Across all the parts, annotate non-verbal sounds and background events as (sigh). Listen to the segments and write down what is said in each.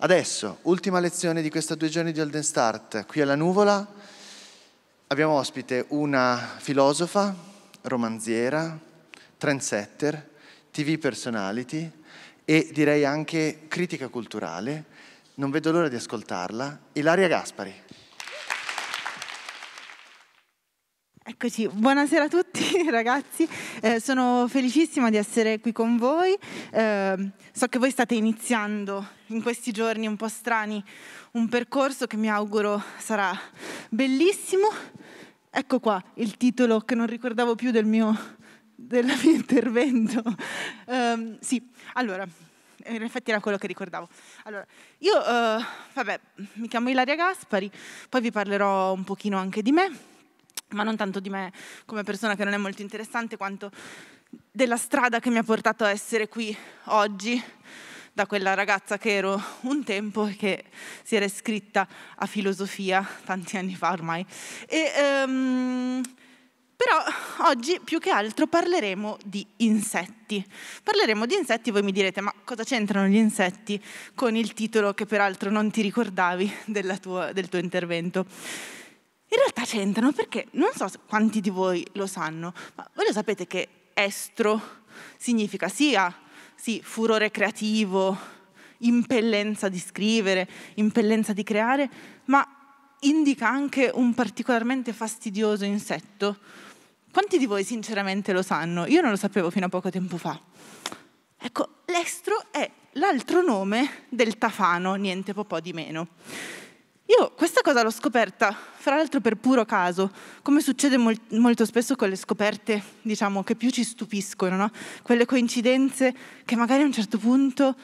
Adesso, ultima lezione di questi due giorni di Olden Start, qui alla Nuvola. Abbiamo ospite una filosofa, romanziera, trendsetter, TV personality e direi anche critica culturale. Non vedo l'ora di ascoltarla, Ilaria Gaspari. Eccoci, buonasera a tutti (laughs) ragazzi, eh, sono felicissima di essere qui con voi, eh, so che voi state iniziando in questi giorni un po' strani un percorso che mi auguro sarà bellissimo, ecco qua il titolo che non ricordavo più del mio, del mio intervento, eh, sì, allora, in effetti era quello che ricordavo. Allora, io, eh, vabbè, mi chiamo Ilaria Gaspari, poi vi parlerò un pochino anche di me ma non tanto di me come persona che non è molto interessante, quanto della strada che mi ha portato a essere qui oggi, da quella ragazza che ero un tempo e che si era iscritta a filosofia tanti anni fa ormai. E, um, però oggi più che altro parleremo di insetti. Parleremo di insetti, voi mi direte, ma cosa c'entrano gli insetti con il titolo che peraltro non ti ricordavi tua, del tuo intervento? In realtà c'entrano perché non so quanti di voi lo sanno, ma voi lo sapete che estro significa sia sì, furore creativo, impellenza di scrivere, impellenza di creare, ma indica anche un particolarmente fastidioso insetto. Quanti di voi sinceramente lo sanno? Io non lo sapevo fino a poco tempo fa. Ecco, l'estro è l'altro nome del tafano, niente po' di meno. Io questa cosa l'ho scoperta, fra l'altro per puro caso, come succede mol- molto spesso con le scoperte, diciamo, che più ci stupiscono, no? quelle coincidenze che magari a un certo punto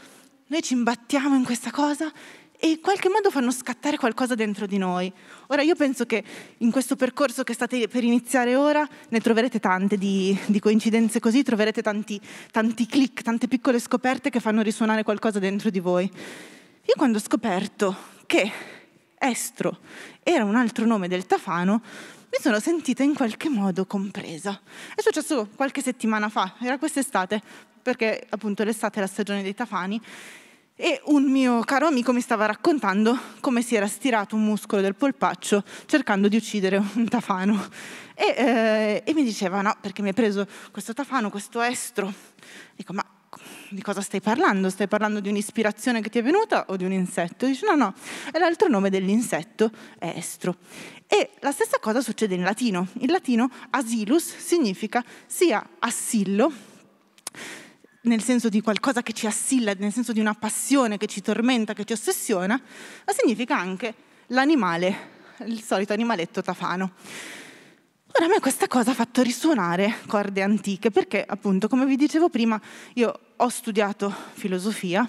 noi ci imbattiamo in questa cosa e in qualche modo fanno scattare qualcosa dentro di noi. Ora io penso che in questo percorso che state per iniziare ora ne troverete tante di, di coincidenze così, troverete tanti, tanti click, tante piccole scoperte che fanno risuonare qualcosa dentro di voi. Io quando ho scoperto che estro era un altro nome del Tafano, mi sono sentita in qualche modo compresa. È successo qualche settimana fa, era quest'estate, perché appunto l'estate è la stagione dei Tafani, e un mio caro amico mi stava raccontando come si era stirato un muscolo del polpaccio cercando di uccidere un tafano. E, eh, e mi diceva no, perché mi hai preso questo tafano, questo estro. Dico, ma di cosa stai parlando? Stai parlando di un'ispirazione che ti è venuta o di un insetto? Dice no, no, è l'altro nome dell'insetto è estro. E la stessa cosa succede in latino. In latino asilus significa sia assillo, nel senso di qualcosa che ci assilla, nel senso di una passione che ci tormenta, che ci ossessiona, ma significa anche l'animale, il solito animaletto tafano. Ora a me questa cosa ha fatto risuonare corde antiche, perché appunto, come vi dicevo prima, io ho studiato filosofia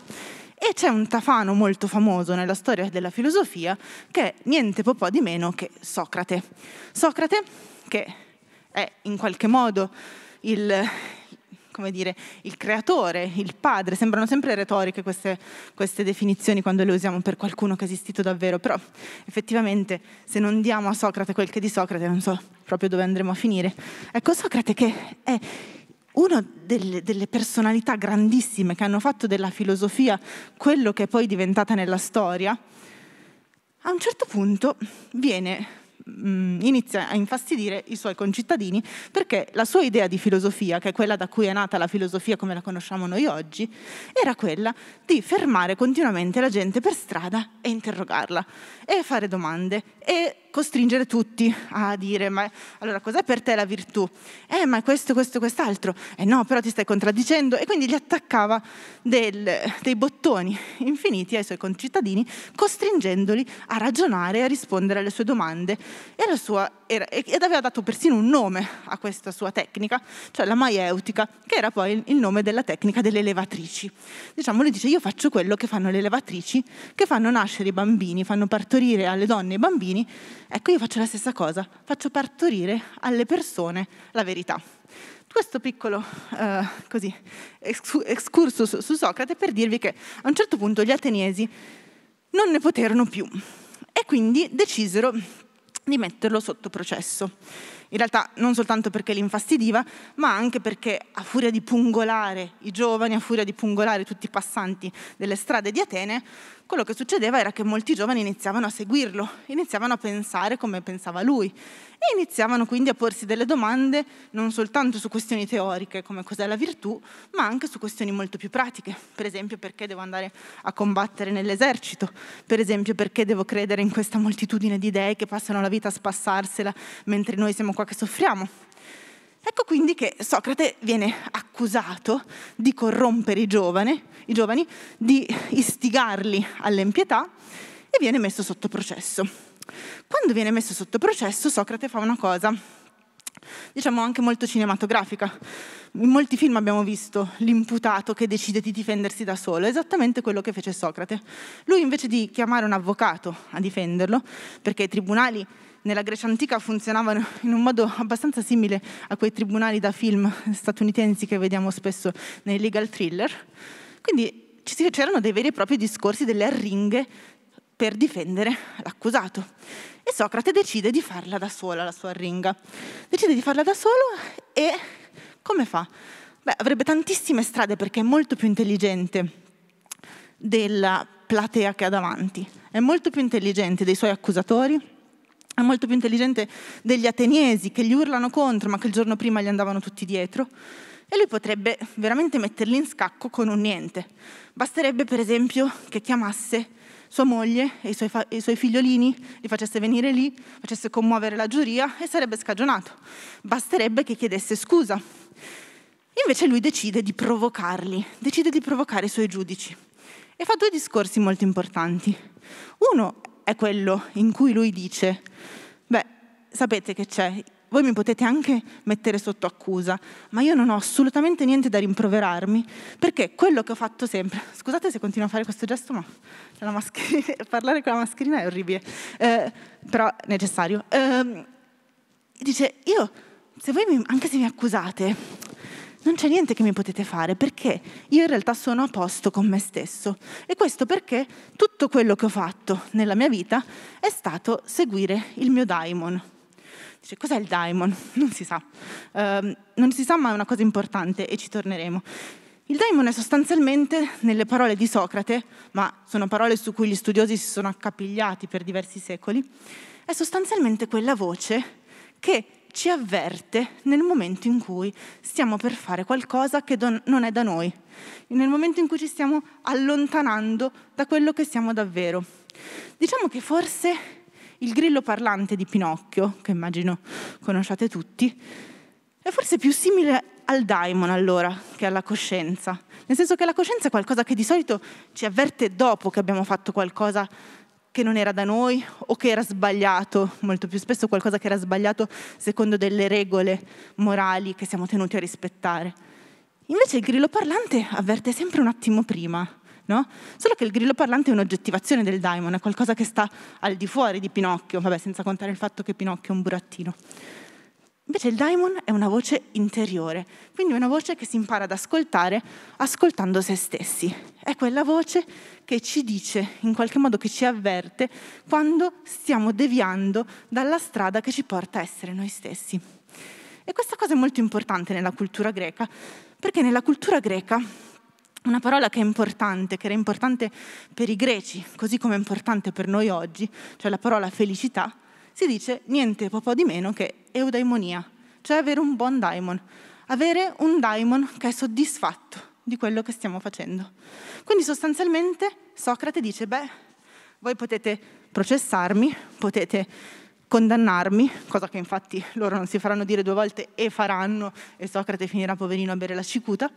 e c'è un tafano molto famoso nella storia della filosofia che è niente po' di meno che Socrate. Socrate, che è in qualche modo il, come dire, il creatore, il padre. Sembrano sempre retoriche queste, queste definizioni quando le usiamo per qualcuno che è esistito davvero, però effettivamente se non diamo a Socrate quel che è di Socrate, non so proprio dove andremo a finire. Ecco Socrate che è una delle, delle, personalità grandissime che hanno fatto della filosofia quello che è poi diventata nella storia, a un certo punto viene mh, mm, inizia a infastidire i suoi concittadini perché la sua idea di filosofia, che è quella da cui è nata la filosofia come la conosciamo noi oggi, era quella di fermare continuamente la gente per strada e interrogarla e fare domande e costringere tutti a dire ma allora cos'è per te la virtù? Eh ma questo, questo, quest'altro. Eh no, però ti stai contraddicendo e quindi gli attaccava del, dei bottoni infiniti ai suoi concittadini costringendoli a ragionare, e a rispondere alle sue domande e alla sua era, ed aveva dato persino un nome a questa sua tecnica, cioè la maieutica, che era poi il nome della tecnica delle levatrici. Diciamo, lui dice io faccio quello che fanno le levatrici, che fanno nascere i bambini, fanno partorire alle donne i bambini, ecco io faccio la stessa cosa, faccio partorire alle persone la verità questo piccolo eh, così, excursus su Socrate per dirvi che a un certo punto gli ateniesi non ne poterono più e quindi decisero di metterlo sotto processo. In realtà non soltanto perché li infastidiva, ma anche perché a furia di pungolare i giovani, a furia di pungolare tutti i passanti delle strade di Atene, quello che succedeva era che molti giovani iniziavano a seguirlo, iniziavano a pensare come pensava lui e iniziavano quindi a porsi delle domande non soltanto su questioni teoriche come cos'è la virtù, ma anche su questioni molto più pratiche, per esempio perché devo andare a combattere nell'esercito, per esempio perché devo credere in questa moltitudine di idee che passano la vita a spassarsela mentre noi siamo qua che soffriamo. Ecco quindi che Socrate viene accusato di corrompere i giovani, i giovani di istigarli all'impietà e viene messo sotto processo. Quando viene messo sotto processo, Socrate fa una cosa, diciamo anche molto cinematografica. In molti film abbiamo visto l'imputato che decide di difendersi da solo, esattamente quello che fece Socrate. Lui invece di chiamare un avvocato a difenderlo, perché i tribunali nella Grecia antica funzionavano in un modo abbastanza simile a quei tribunali da film statunitensi che vediamo spesso nei legal thriller. Quindi c'erano dei veri e propri discorsi, delle arringhe per difendere l'accusato. E Socrate decide di farla da sola, la sua arringa. Decide di farla da solo e come fa? Beh, avrebbe tantissime strade perché è molto più intelligente della platea che ha davanti, è molto più intelligente dei suoi accusatori, è molto più intelligente degli ateniesi che gli urlano contro ma che il giorno prima gli andavano tutti dietro. E lui potrebbe veramente metterli in scacco con un niente. Basterebbe per esempio che chiamasse sua moglie e i suoi, fa- i suoi figliolini, li facesse venire lì, facesse commuovere la giuria e sarebbe scagionato. Basterebbe che chiedesse scusa. Invece lui decide di provocarli, decide di provocare i suoi giudici. E fa due discorsi molto importanti. Uno è quello in cui lui dice, beh, sapete che c'è, voi mi potete anche mettere sotto accusa, ma io non ho assolutamente niente da rimproverarmi, perché quello che ho fatto sempre, scusate se continuo a fare questo gesto, ma (laughs) parlare con la mascherina è orribile, eh, però è necessario. Eh, dice, io, se voi mi, anche se mi accusate, non c'è niente che mi potete fare perché io in realtà sono a posto con me stesso. E questo perché tutto quello che ho fatto nella mia vita è stato seguire il mio daimon. Dice, cos'è il daimon? (laughs) Non si sa. Um, non si sa, ma è una cosa importante e ci torneremo. Il daimon è sostanzialmente, nelle parole di Socrate, ma sono parole su cui gli studiosi si sono accapigliati per diversi secoli, è sostanzialmente quella voce che ci avverte nel momento in cui stiamo per fare qualcosa che don- non è da noi, nel momento in cui ci stiamo allontanando da quello che siamo davvero. Diciamo che forse il grillo parlante di Pinocchio, che immagino conosciate tutti, è forse più simile al daimon allora che alla coscienza, nel senso che la coscienza è qualcosa che di solito ci avverte dopo che abbiamo fatto qualcosa che non era da noi o che era sbagliato, molto più spesso qualcosa che era sbagliato secondo delle regole morali che siamo tenuti a rispettare. Invece il grillo parlante avverte sempre un attimo prima, no? Solo che il grillo parlante è un'oggettivazione del daimon, è qualcosa che sta al di fuori di Pinocchio, vabbè, senza contare il fatto che Pinocchio è un burattino. Invece il daimon è una voce interiore, quindi una voce che si impara ad ascoltare ascoltando se stessi. È quella voce che ci dice, in qualche modo che ci avverte, quando stiamo deviando dalla strada che ci porta a essere noi stessi. E questa cosa è molto importante nella cultura greca, perché nella cultura greca una parola che è importante, che era importante per i greci, così come è importante per noi oggi, cioè la parola felicità, si dice niente po' di meno che eudaimonia, cioè avere un buon daimon, avere un daimon che è soddisfatto di quello che stiamo facendo. Quindi sostanzialmente Socrate dice, beh, voi potete processarmi, potete condannarmi, cosa che infatti loro non si faranno dire due volte e faranno, e Socrate finirà poverino a bere la cicuta,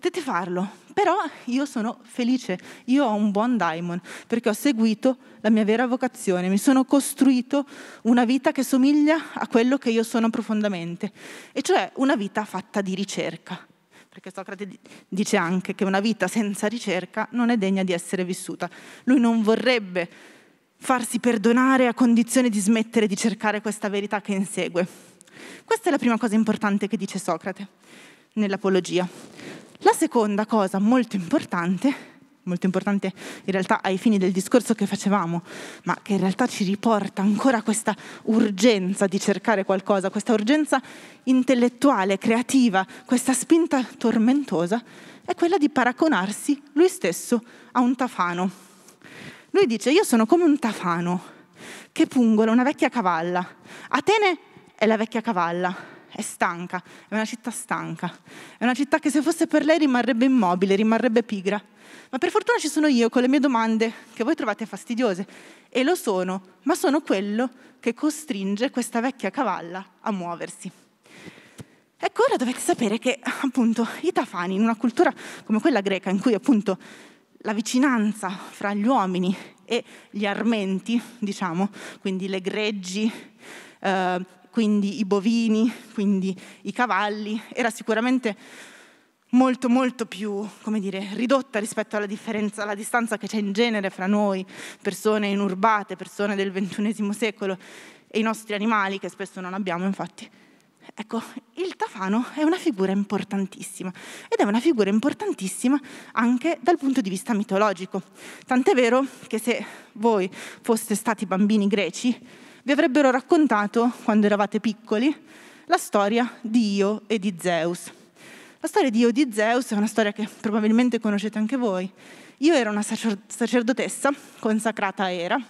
Potete farlo, però io sono felice, io ho un buon diamond perché ho seguito la mia vera vocazione, mi sono costruito una vita che somiglia a quello che io sono profondamente, e cioè una vita fatta di ricerca. Perché Socrate dice anche che una vita senza ricerca non è degna di essere vissuta. Lui non vorrebbe farsi perdonare a condizione di smettere di cercare questa verità che insegue. Questa è la prima cosa importante che dice Socrate nell'Apologia. La seconda cosa molto importante molto importante in realtà ai fini del discorso che facevamo, ma che in realtà ci riporta ancora a questa urgenza di cercare qualcosa, questa urgenza intellettuale, creativa, questa spinta tormentosa, è quella di paragonarsi lui stesso a un tafano. Lui dice io sono come un tafano che pungola una vecchia cavalla. Atene è la vecchia cavalla è stanca, è una città stanca, è una città che se fosse per lei rimarrebbe immobile, rimarrebbe pigra. Ma per fortuna ci sono io con le mie domande che voi trovate fastidiose e lo sono, ma sono quello che costringe questa vecchia cavalla a muoversi. Ecco, ora dovete sapere che appunto i tafani, in una cultura come quella greca, in cui appunto la vicinanza fra gli uomini e gli armenti, diciamo, quindi le greggi, eh, quindi i bovini, quindi i cavalli, era sicuramente molto molto più, come dire, ridotta rispetto alla, alla distanza che c'è in genere fra noi, persone inurbate, persone del XXI secolo e i nostri animali che spesso non abbiamo infatti. Ecco, il tafano è una figura importantissima ed è una figura importantissima anche dal punto di vista mitologico. Tant'è vero che se voi foste stati bambini greci, vi avrebbero raccontato, quando eravate piccoli, la storia di Io e di Zeus. La storia di Io e di Zeus è una storia che probabilmente conoscete anche voi. Io era una sacerdotessa consacrata a Era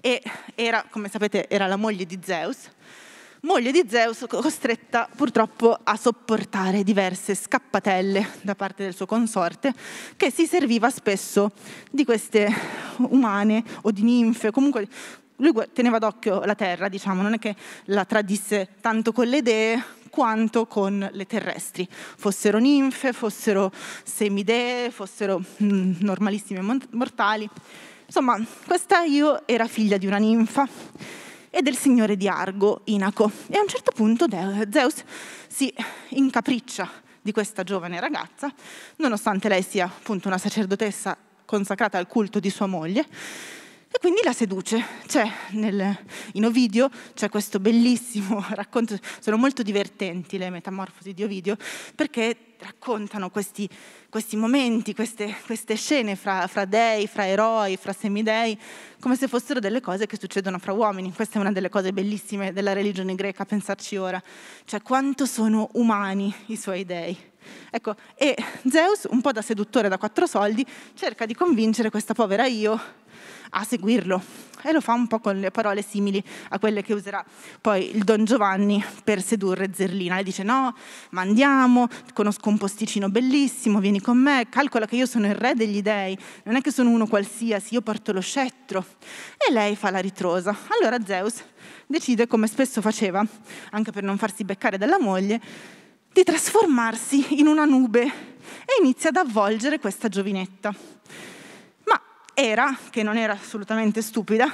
e Era, come sapete, era la moglie di Zeus, moglie di Zeus costretta purtroppo a sopportare diverse scappatelle da parte del suo consorte che si serviva spesso di queste umane o di ninfe, comunque lui teneva d'occhio la terra, diciamo, non è che la tradisse tanto con le dee quanto con le terrestri, fossero ninfe, fossero semidee, fossero mm, normalissime mortali. Insomma, questa Io era figlia di una ninfa e del signore di Argo, Inaco. E a un certo punto Zeus si incapriccia di questa giovane ragazza, nonostante lei sia appunto una sacerdotessa consacrata al culto di sua moglie, e quindi la seduce. C'è nel, in Ovidio c'è questo bellissimo (laughs) racconto, sono molto divertenti le metamorfosi di Ovidio perché raccontano questi, questi momenti, queste, queste scene fra, fra, dei, fra eroi, fra semidei, come se fossero delle cose che succedono fra uomini. Questa è una delle cose bellissime della religione greca, pensarci ora, cioè quanto sono umani i suoi dei. Ecco, e Zeus, un po' da seduttore da quattro soldi, cerca di convincere questa povera Io a seguirlo. E lo fa un po' con le parole simili a quelle che userà poi il Don Giovanni per sedurre Zerlina. Le dice no, ma andiamo, conosco un posticino bellissimo, vieni con me, calcola che io sono il re degli dei, non è che sono uno qualsiasi, io porto lo scettro. E lei fa la ritrosa. Allora Zeus decide, come spesso faceva, anche per non farsi beccare dalla moglie, di trasformarsi in una nube e inizia ad avvolgere questa giovinetta. Era, che non era assolutamente stupida,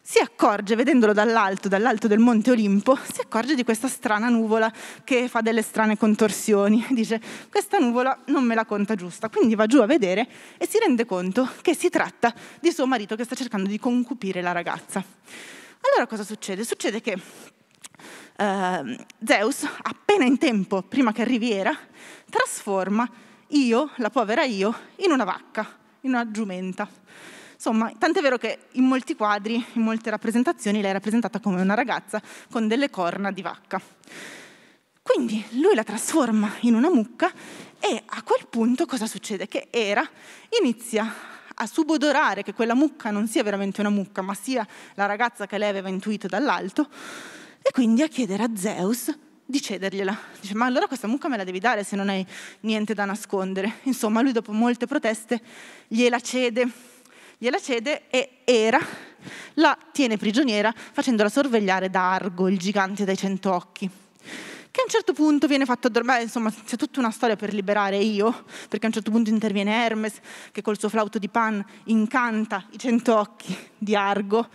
si accorge, vedendolo dall'alto, dall'alto del Monte Olimpo, si accorge di questa strana nuvola che fa delle strane contorsioni. (laughs) Dice, questa nuvola non me la conta giusta, quindi va giù a vedere e si rende conto che si tratta di suo marito che sta cercando di concupire la ragazza. Allora cosa succede? Succede che eh, Zeus, appena in tempo, prima che arrivi Era, trasforma io, la povera io, in una vacca in una giumenta. Insomma, tant'è vero che in molti quadri, in molte rappresentazioni, lei è rappresentata come una ragazza con delle corna di vacca. Quindi lui la trasforma in una mucca e a quel punto cosa succede? Che Era inizia a subodorare che quella mucca non sia veramente una mucca, ma sia la ragazza che lei aveva intuito dall'alto, e quindi a chiedere a Zeus di cedergliela. Dice, ma allora questa mucca me la devi dare se non hai niente da nascondere. Insomma, lui dopo molte proteste gliela cede, gliela cede e Era la tiene prigioniera facendola sorvegliare da Argo, il gigante dai cento occhi che a un certo punto viene fatto addormentare, insomma c'è tutta una storia per liberare io, perché a un certo punto interviene Hermes che col suo flauto di Pan incanta i centocchi di Argo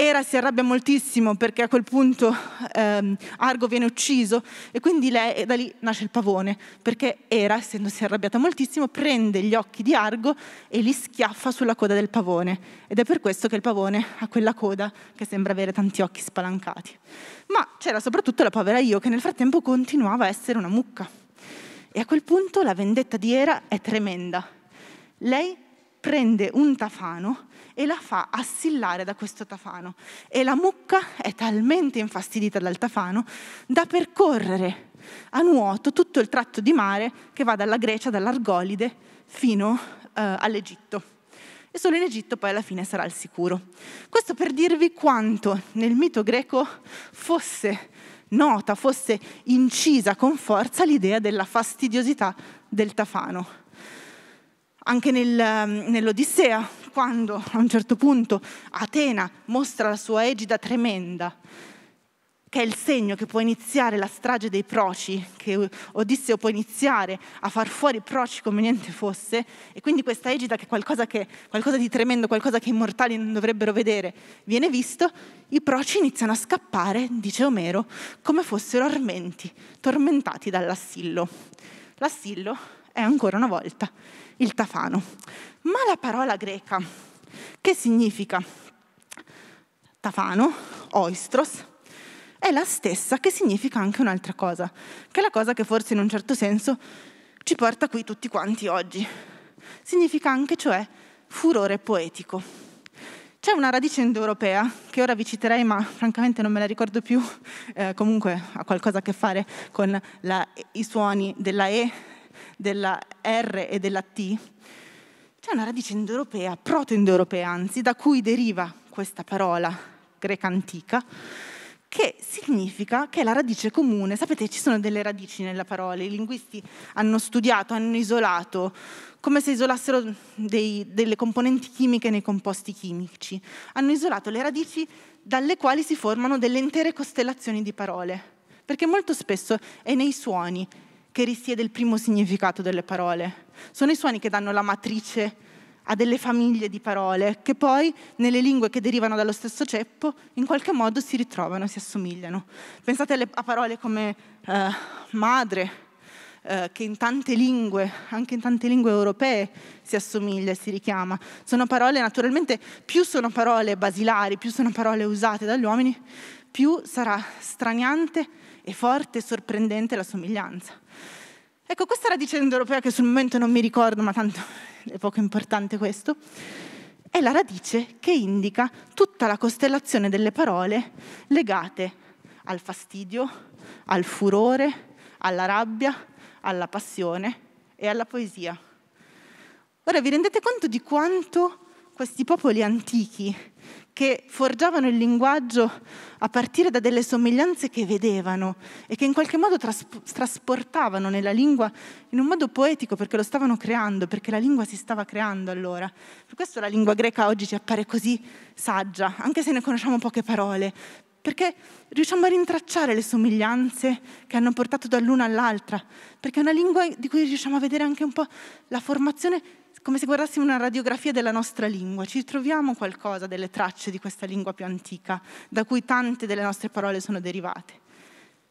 era si arrabbia moltissimo perché a quel punto ehm, Argo viene ucciso e quindi lei, e da lì nasce il pavone, perché Era, essendosi arrabbiata moltissimo, prende gli occhi di Argo e li schiaffa sulla coda del pavone. Ed è per questo che il pavone ha quella coda che sembra avere tanti occhi spalancati. Ma c'era soprattutto la povera Io che nel frattempo continuava a essere una mucca. E a quel punto la vendetta di Era è tremenda. Lei prende un tafano e la fa assillare da questo tafano. E la mucca è talmente infastidita dal tafano da percorrere a nuoto tutto il tratto di mare che va dalla Grecia, dall'Argolide, fino eh, all'Egitto e solo in Egitto poi alla fine sarà al sicuro. Questo per dirvi quanto nel mito greco fosse nota, fosse incisa con forza l'idea della fastidiosità del tafano. Anche nel, ehm, nell'Odissea quando (laughs) a un certo punto Atena mostra la sua egida tremenda, che è il segno che può iniziare la strage dei proci, che Odisseo può iniziare a far fuori i proci come niente fosse, e quindi questa egida che è qualcosa, che, qualcosa di tremendo, qualcosa che i mortali non dovrebbero vedere, viene visto, i proci iniziano a scappare, dice Omero, come fossero armenti, tormentati dall'assillo. L'assillo è ancora una volta il Tafano. Ma la parola greca, che significa tafano, oistros, è la stessa che significa anche un'altra cosa, che è la cosa che forse in un certo senso ci porta qui tutti quanti oggi. Significa anche, cioè, furore poetico. C'è una radice indoeuropea che ora vi citerei, ma francamente non me la ricordo più, eh, comunque ha qualcosa a che fare con la, i suoni della E, della R e della T, c'è una radice indoeuropea, proto-indoeuropea anzi, da cui deriva questa parola greca antica, che significa che è la radice comune, sapete ci sono delle radici nella parola, i linguisti hanno studiato, hanno isolato, come se isolassero dei, delle componenti chimiche nei composti chimici, hanno isolato le radici dalle quali si formano delle intere costellazioni di parole, perché molto spesso è nei suoni, che risiede il primo significato delle parole. Sono i suoni che danno la matrice a delle famiglie di parole che poi nelle lingue che derivano dallo stesso ceppo in qualche modo si ritrovano, si assomigliano. Pensate a parole come eh, madre, eh, che in tante lingue, anche in tante lingue europee, si assomiglia e si richiama. Sono parole, naturalmente, più sono parole basilari, più sono parole usate dagli uomini, più sarà straniante e forte e sorprendente la somiglianza. Ecco, questa radice indoeuropea che sul momento non mi ricordo, ma tanto (laughs) è poco importante questo, è la radice che indica tutta la costellazione delle parole legate al fastidio, al furore, alla rabbia, alla passione e alla poesia. Ora vi rendete conto di quanto questi popoli antichi che forgiavano il linguaggio a partire da delle somiglianze che vedevano e che in qualche modo tras- trasportavano nella lingua in un modo poetico perché lo stavano creando, perché la lingua si stava creando allora. Per questo la lingua greca oggi ci appare così saggia, anche se ne conosciamo poche parole, perché riusciamo a rintracciare le somiglianze che hanno portato dall'una all'altra, perché è una lingua di cui riusciamo a vedere anche un po' la formazione come se guardassimo una radiografia della nostra lingua, ci troviamo qualcosa delle tracce di questa lingua più antica, da cui tante delle nostre parole sono derivate.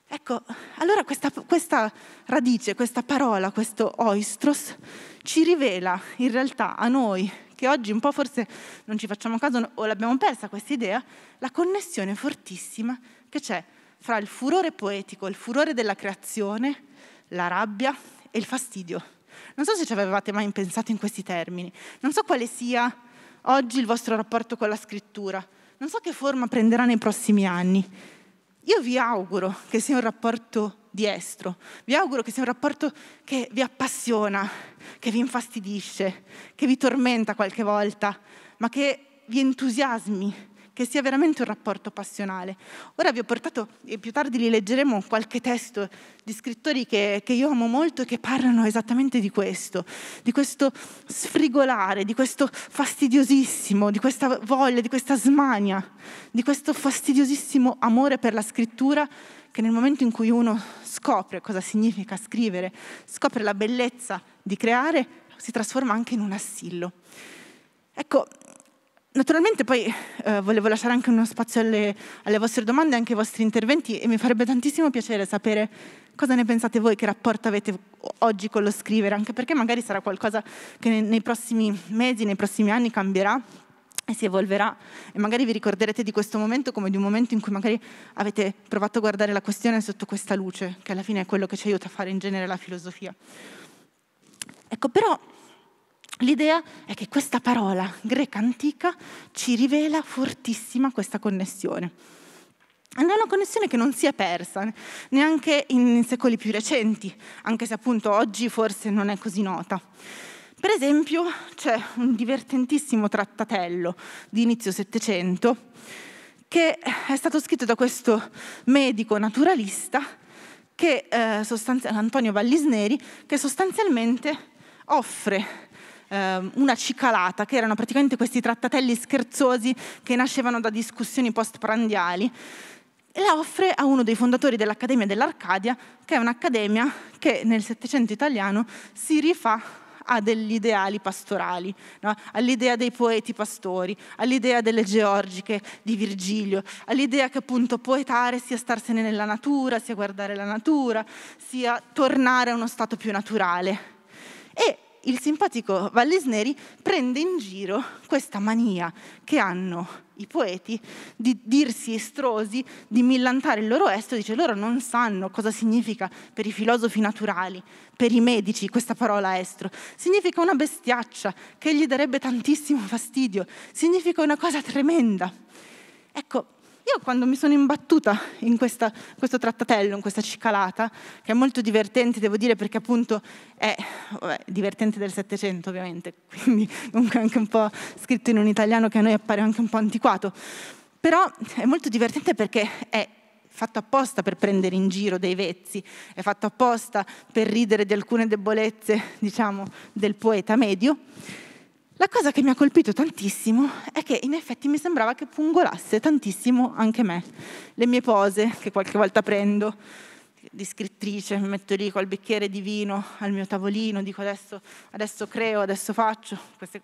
Ecco, allora questa, questa radice, questa parola, questo oistros, ci rivela in realtà a noi, che oggi un po' forse non ci facciamo caso o l'abbiamo persa questa idea, la connessione fortissima che c'è fra il furore poetico, il furore della creazione, la rabbia e il fastidio non so se ci avevate mai pensato in questi termini, non so quale sia oggi il vostro rapporto con la scrittura, non so che forma prenderà nei prossimi anni. Io vi auguro che sia un rapporto diestro, vi auguro che sia un rapporto che vi appassiona, che vi infastidisce, che vi tormenta qualche volta, ma che vi entusiasmi che sia veramente un rapporto passionale. Ora vi ho portato, e più tardi li leggeremo, qualche testo di scrittori che, che io amo molto e che parlano esattamente di questo, di questo sfrigolare, di questo fastidiosissimo, di questa voglia, di questa smania, di questo fastidiosissimo amore per la scrittura che nel momento in cui uno scopre cosa significa scrivere, scopre la bellezza di creare, si trasforma anche in un assillo. Ecco, Naturalmente poi eh, volevo lasciare anche uno spazio alle, alle vostre domande e anche ai vostri interventi e mi farebbe tantissimo piacere sapere cosa ne pensate voi, che rapporto avete oggi con lo scrivere, anche perché magari sarà qualcosa che nei, nei prossimi mesi, nei prossimi anni cambierà e si evolverà e magari vi ricorderete di questo momento come di un momento in cui magari avete provato a guardare la questione sotto questa luce, che alla fine è quello che ci aiuta a fare in genere la filosofia. Ecco, però L'idea è che questa parola greca antica ci rivela fortissima questa connessione. È una connessione che non si è persa neanche in secoli più recenti, anche se appunto oggi forse non è così nota. Per esempio c'è un divertentissimo trattatello di inizio Settecento che è stato scritto da questo medico naturalista che, eh, Antonio Vallisneri che sostanzialmente offre ehm, una cicalata, che erano praticamente questi trattatelli scherzosi che nascevano da discussioni postprandiali e la offre a uno dei fondatori dell'Accademia dell'Arcadia, che è un'accademia che nel Settecento italiano si rifà a degli ideali pastorali, no? all'idea dei poeti pastori, all'idea delle georgiche di Virgilio, all'idea che appunto poetare sia starsene nella natura, sia guardare la natura, sia tornare a uno stato più naturale. E il simpatico Vallesneri prende in giro questa mania che hanno i poeti di dirsi estrosi, di millantare il loro estro, dice loro non sanno cosa significa per i filosofi naturali, per i medici questa parola estro, significa una bestiaccia che gli darebbe tantissimo fastidio, significa una cosa tremenda. Ecco, io quando mi sono imbattuta in questa, questo trattatello, in questa cicalata, che è molto divertente, devo dire, perché appunto è vabbè, divertente del Settecento ovviamente, (laughs) quindi comunque anche un po' scritto in un italiano che a noi appare anche un po' antiquato, però è molto divertente perché è fatto apposta per prendere in giro dei vezzi, è fatto apposta per ridere di alcune debolezze, diciamo, del poeta medio la cosa che mi ha colpito tantissimo è che in effetti mi sembrava che pungolasse tantissimo anche me. Le mie pose, che qualche volta prendo, di scrittrice, mi metto lì col bicchiere di vino al mio tavolino, dico adesso, adesso creo, adesso faccio. Queste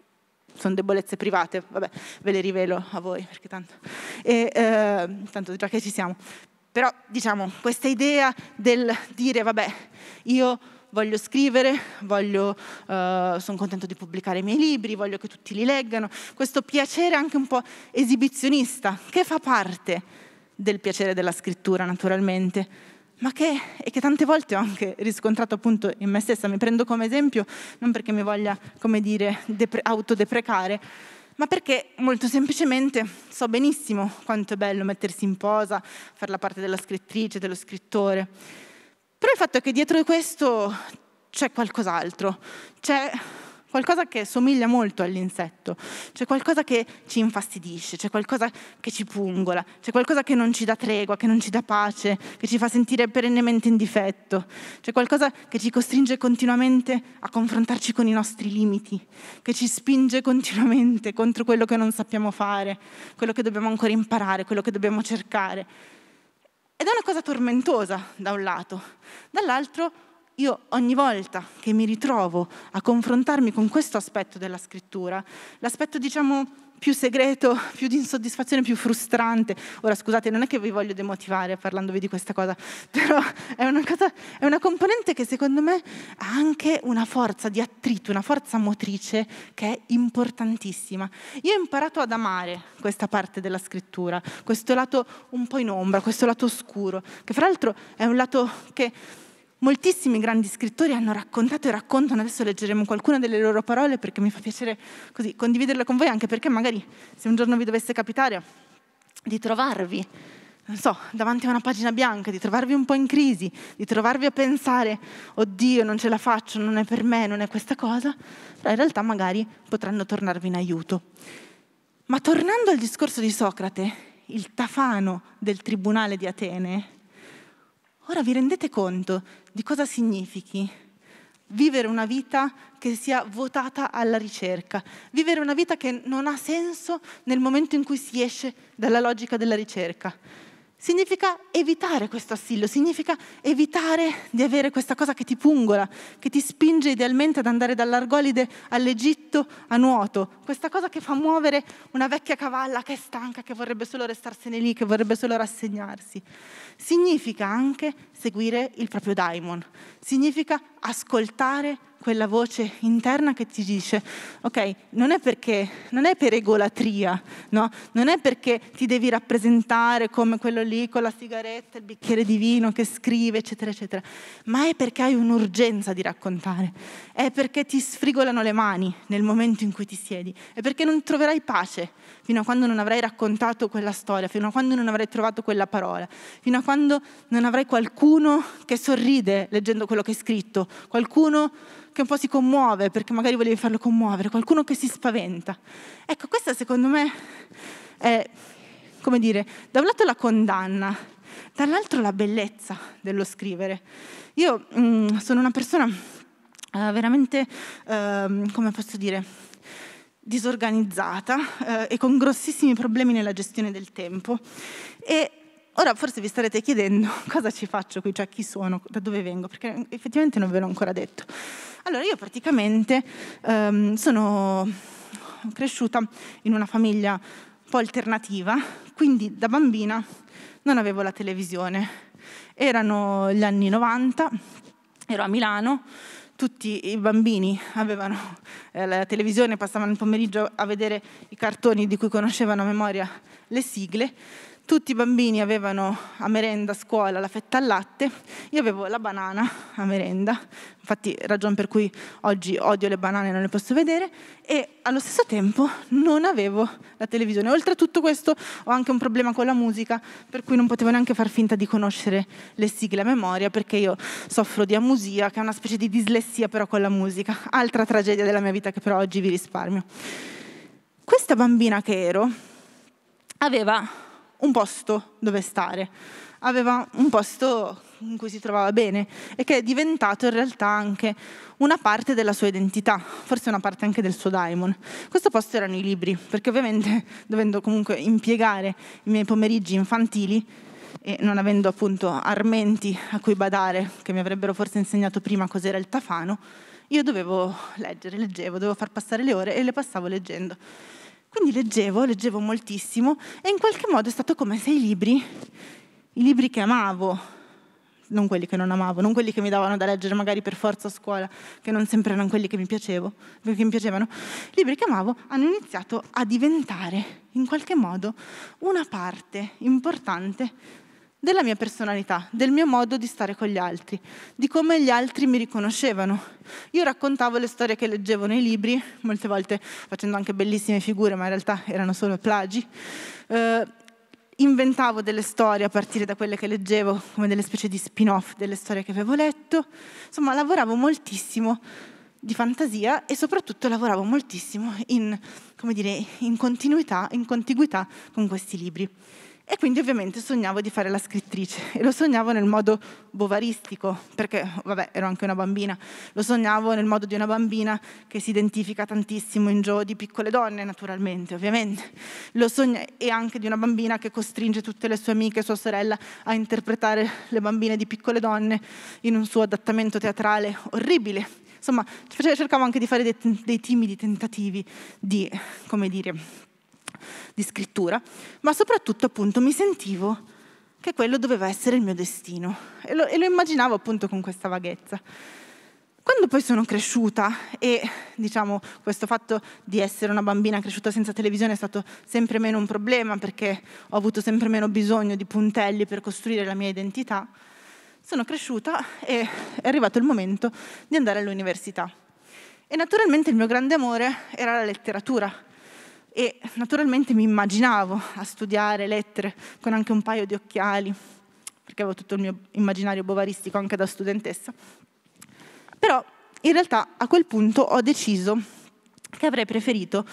sono debolezze private, vabbè, ve le rivelo a voi perché tanto. E, eh, tanto già che ci siamo. Però diciamo, questa idea del dire vabbè, io voglio scrivere, voglio, eh, sono contento di pubblicare i miei libri, voglio che tutti li leggano. Questo piacere anche un po' esibizionista, che fa parte del piacere della scrittura naturalmente, ma che, e che tante volte ho anche riscontrato appunto in me stessa, mi prendo come esempio non perché mi voglia, come dire, depre- autodeprecare, ma perché molto semplicemente so benissimo quanto è bello mettersi in posa, fare la parte della scrittrice, dello scrittore però il fatto è che dietro questo c'è qualcos'altro, c'è qualcosa che somiglia molto all'insetto, c'è qualcosa che ci infastidisce, c'è qualcosa che ci pungola, c'è qualcosa che non ci dà tregua, che non ci dà pace, che ci fa sentire perennemente in difetto, c'è qualcosa che ci costringe continuamente a confrontarci con i nostri limiti, che ci spinge continuamente contro quello che non sappiamo fare, quello che dobbiamo ancora imparare, quello che dobbiamo cercare ed è una cosa tormentosa da un lato, dall'altro io ogni volta che mi ritrovo a confrontarmi con questo aspetto della scrittura, l'aspetto diciamo più segreto, (laughs) più di insoddisfazione, più frustrante. Ora scusate, non è che vi voglio demotivare parlandovi di questa cosa, (laughs) però è una, cosa, è una componente che secondo me ha anche una forza di attrito, una forza motrice che è importantissima. Io ho imparato ad amare questa parte della scrittura, questo lato un po' in ombra, questo lato oscuro, che fra l'altro è un lato che Moltissimi grandi scrittori hanno raccontato e raccontano, adesso leggeremo qualcuna delle loro parole perché mi fa piacere così condividerle con voi, anche perché magari se un giorno vi dovesse capitare di trovarvi, non so, davanti a una pagina bianca, di trovarvi un po' in crisi, di trovarvi a pensare, oddio, non ce la faccio, non è per me, non è questa cosa, però in realtà magari potranno tornarvi in aiuto. Ma tornando al discorso di Socrate, il tafano del tribunale di Atene, ora vi rendete conto di cosa significhi vivere una vita che sia votata alla ricerca, vivere una vita che non ha senso nel momento in cui si esce dalla logica della ricerca significa evitare questo assillo, significa evitare di avere questa cosa che ti pungola, che ti spinge idealmente ad andare dall'Argolide all'Egitto a nuoto, questa cosa che fa muovere una vecchia cavalla che è stanca, che vorrebbe solo restarsene lì, che vorrebbe solo rassegnarsi. Significa anche seguire il proprio daimon, significa ascoltare quella voce interna che ti dice, ok, non è perché, non è per egolatria, no? non è perché ti devi rappresentare come quello lì con la sigaretta, il bicchiere di vino che scrive, eccetera, eccetera, ma è perché hai un'urgenza di raccontare, è perché ti sfrigolano le mani nel momento in cui ti siedi, è perché non troverai pace fino a quando non avrai raccontato quella storia, fino a quando non avrai trovato quella parola, fino a quando non avrai qualcuno che sorride leggendo quello che hai scritto, qualcuno che un po' si commuove perché magari volevi farlo commuovere, qualcuno che si spaventa. Ecco, questa secondo me è, come dire, da un lato la condanna, dall'altro la bellezza dello scrivere. Io mh, mm, sono una persona eh, veramente, eh, come posso dire, disorganizzata eh, e con grossissimi problemi nella gestione del tempo. E Ora forse vi starete chiedendo (laughs) cosa ci faccio qui, cioè chi sono, da dove vengo, perché effettivamente non ve l'ho ancora detto. Allora io praticamente ehm, sono cresciuta in una famiglia un po' alternativa, quindi da bambina non avevo la televisione. Erano gli anni 90, ero a Milano, tutti i bambini avevano eh, la televisione, passavano il pomeriggio a vedere i cartoni di cui conoscevano a memoria le sigle tutti i bambini avevano a merenda a scuola la fetta al latte, io avevo la banana a merenda, infatti ragione per cui oggi odio le banane e non le posso vedere, e allo stesso tempo non avevo la televisione. Oltre a tutto questo ho anche un problema con la musica, per cui non potevo neanche far finta di conoscere le sigle a memoria, perché io soffro di amusia, che è una specie di dislessia però con la musica, altra tragedia della mia vita che però oggi vi risparmio. Questa bambina che ero aveva un posto dove stare, aveva un posto in cui si trovava bene e che è diventato in realtà anche una parte della sua identità, forse una parte anche del suo daimon. Questo posto erano i libri, perché ovviamente (laughs) dovendo comunque impiegare i miei pomeriggi infantili e non avendo appunto armenti a cui badare, che mi avrebbero forse insegnato prima cos'era il tafano, io dovevo leggere, leggevo, dovevo far passare le ore e le passavo leggendo. Quindi leggevo, leggevo moltissimo e in qualche modo è stato come se i libri, i libri che amavo, non quelli che non amavo, non quelli che mi davano da leggere magari per forza a scuola, che non sempre erano quelli che mi, piacevo, che mi piacevano, i libri che amavo hanno iniziato a diventare in qualche modo una parte importante della mia personalità, del mio modo di stare con gli altri, di come gli altri mi riconoscevano. Io raccontavo le storie che leggevo nei libri, molte volte facendo anche bellissime figure, ma in realtà erano solo plagi. Eh, inventavo delle storie a partire da quelle che leggevo, come delle specie di spin-off delle storie che avevo letto. Insomma, lavoravo moltissimo di fantasia e soprattutto lavoravo moltissimo in, dire, in continuità, in contiguità con questi libri. E quindi ovviamente sognavo di fare la scrittrice e lo sognavo nel modo bovaristico, perché vabbè ero anche una bambina, lo sognavo nel modo di una bambina che si identifica tantissimo in gioco di piccole donne naturalmente, ovviamente, sogna- e anche di una bambina che costringe tutte le sue amiche, e sua sorella, a interpretare le bambine di piccole donne in un suo adattamento teatrale orribile. Insomma, cercavo anche di fare dei, dei timidi tentativi di, come dire, di scrittura, ma soprattutto appunto mi sentivo che quello doveva essere il mio destino e lo, e lo immaginavo appunto con questa vaghezza. Quando poi sono cresciuta e diciamo questo fatto di essere una bambina cresciuta senza televisione è stato sempre meno un problema perché ho avuto sempre meno bisogno di puntelli per costruire la mia identità, sono cresciuta e è arrivato il momento di andare all'università. E naturalmente il mio grande amore era la letteratura e naturalmente mi immaginavo a studiare lettere con anche un paio di occhiali, perché avevo tutto il mio immaginario bovaristico anche da studentessa. Però in realtà a quel punto ho deciso che avrei preferito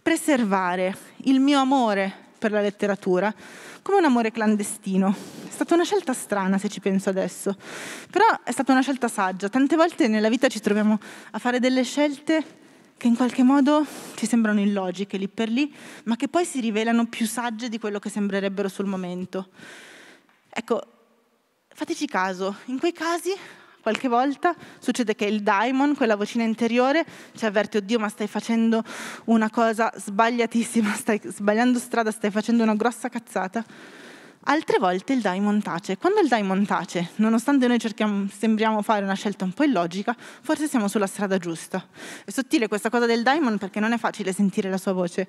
preservare il mio amore per la letteratura come un amore clandestino. È stata una scelta strana se ci penso adesso, però è stata una scelta saggia. Tante volte nella vita ci troviamo a fare delle scelte che in qualche modo ci sembrano illogiche lì per lì, ma che poi si rivelano più sagge di quello che sembrerebbero sul momento. Ecco, fateci caso, in quei casi qualche volta succede che il daimon, quella vocina interiore, ci avverte, oddio, ma stai facendo una cosa sbagliatissima, stai sbagliando strada, stai facendo una grossa cazzata. Altre volte il daimon tace. Quando il daimon tace, nonostante noi sembriamo fare una scelta un po' illogica, forse siamo sulla strada giusta. È sottile questa cosa del daimon perché non è facile sentire la sua voce,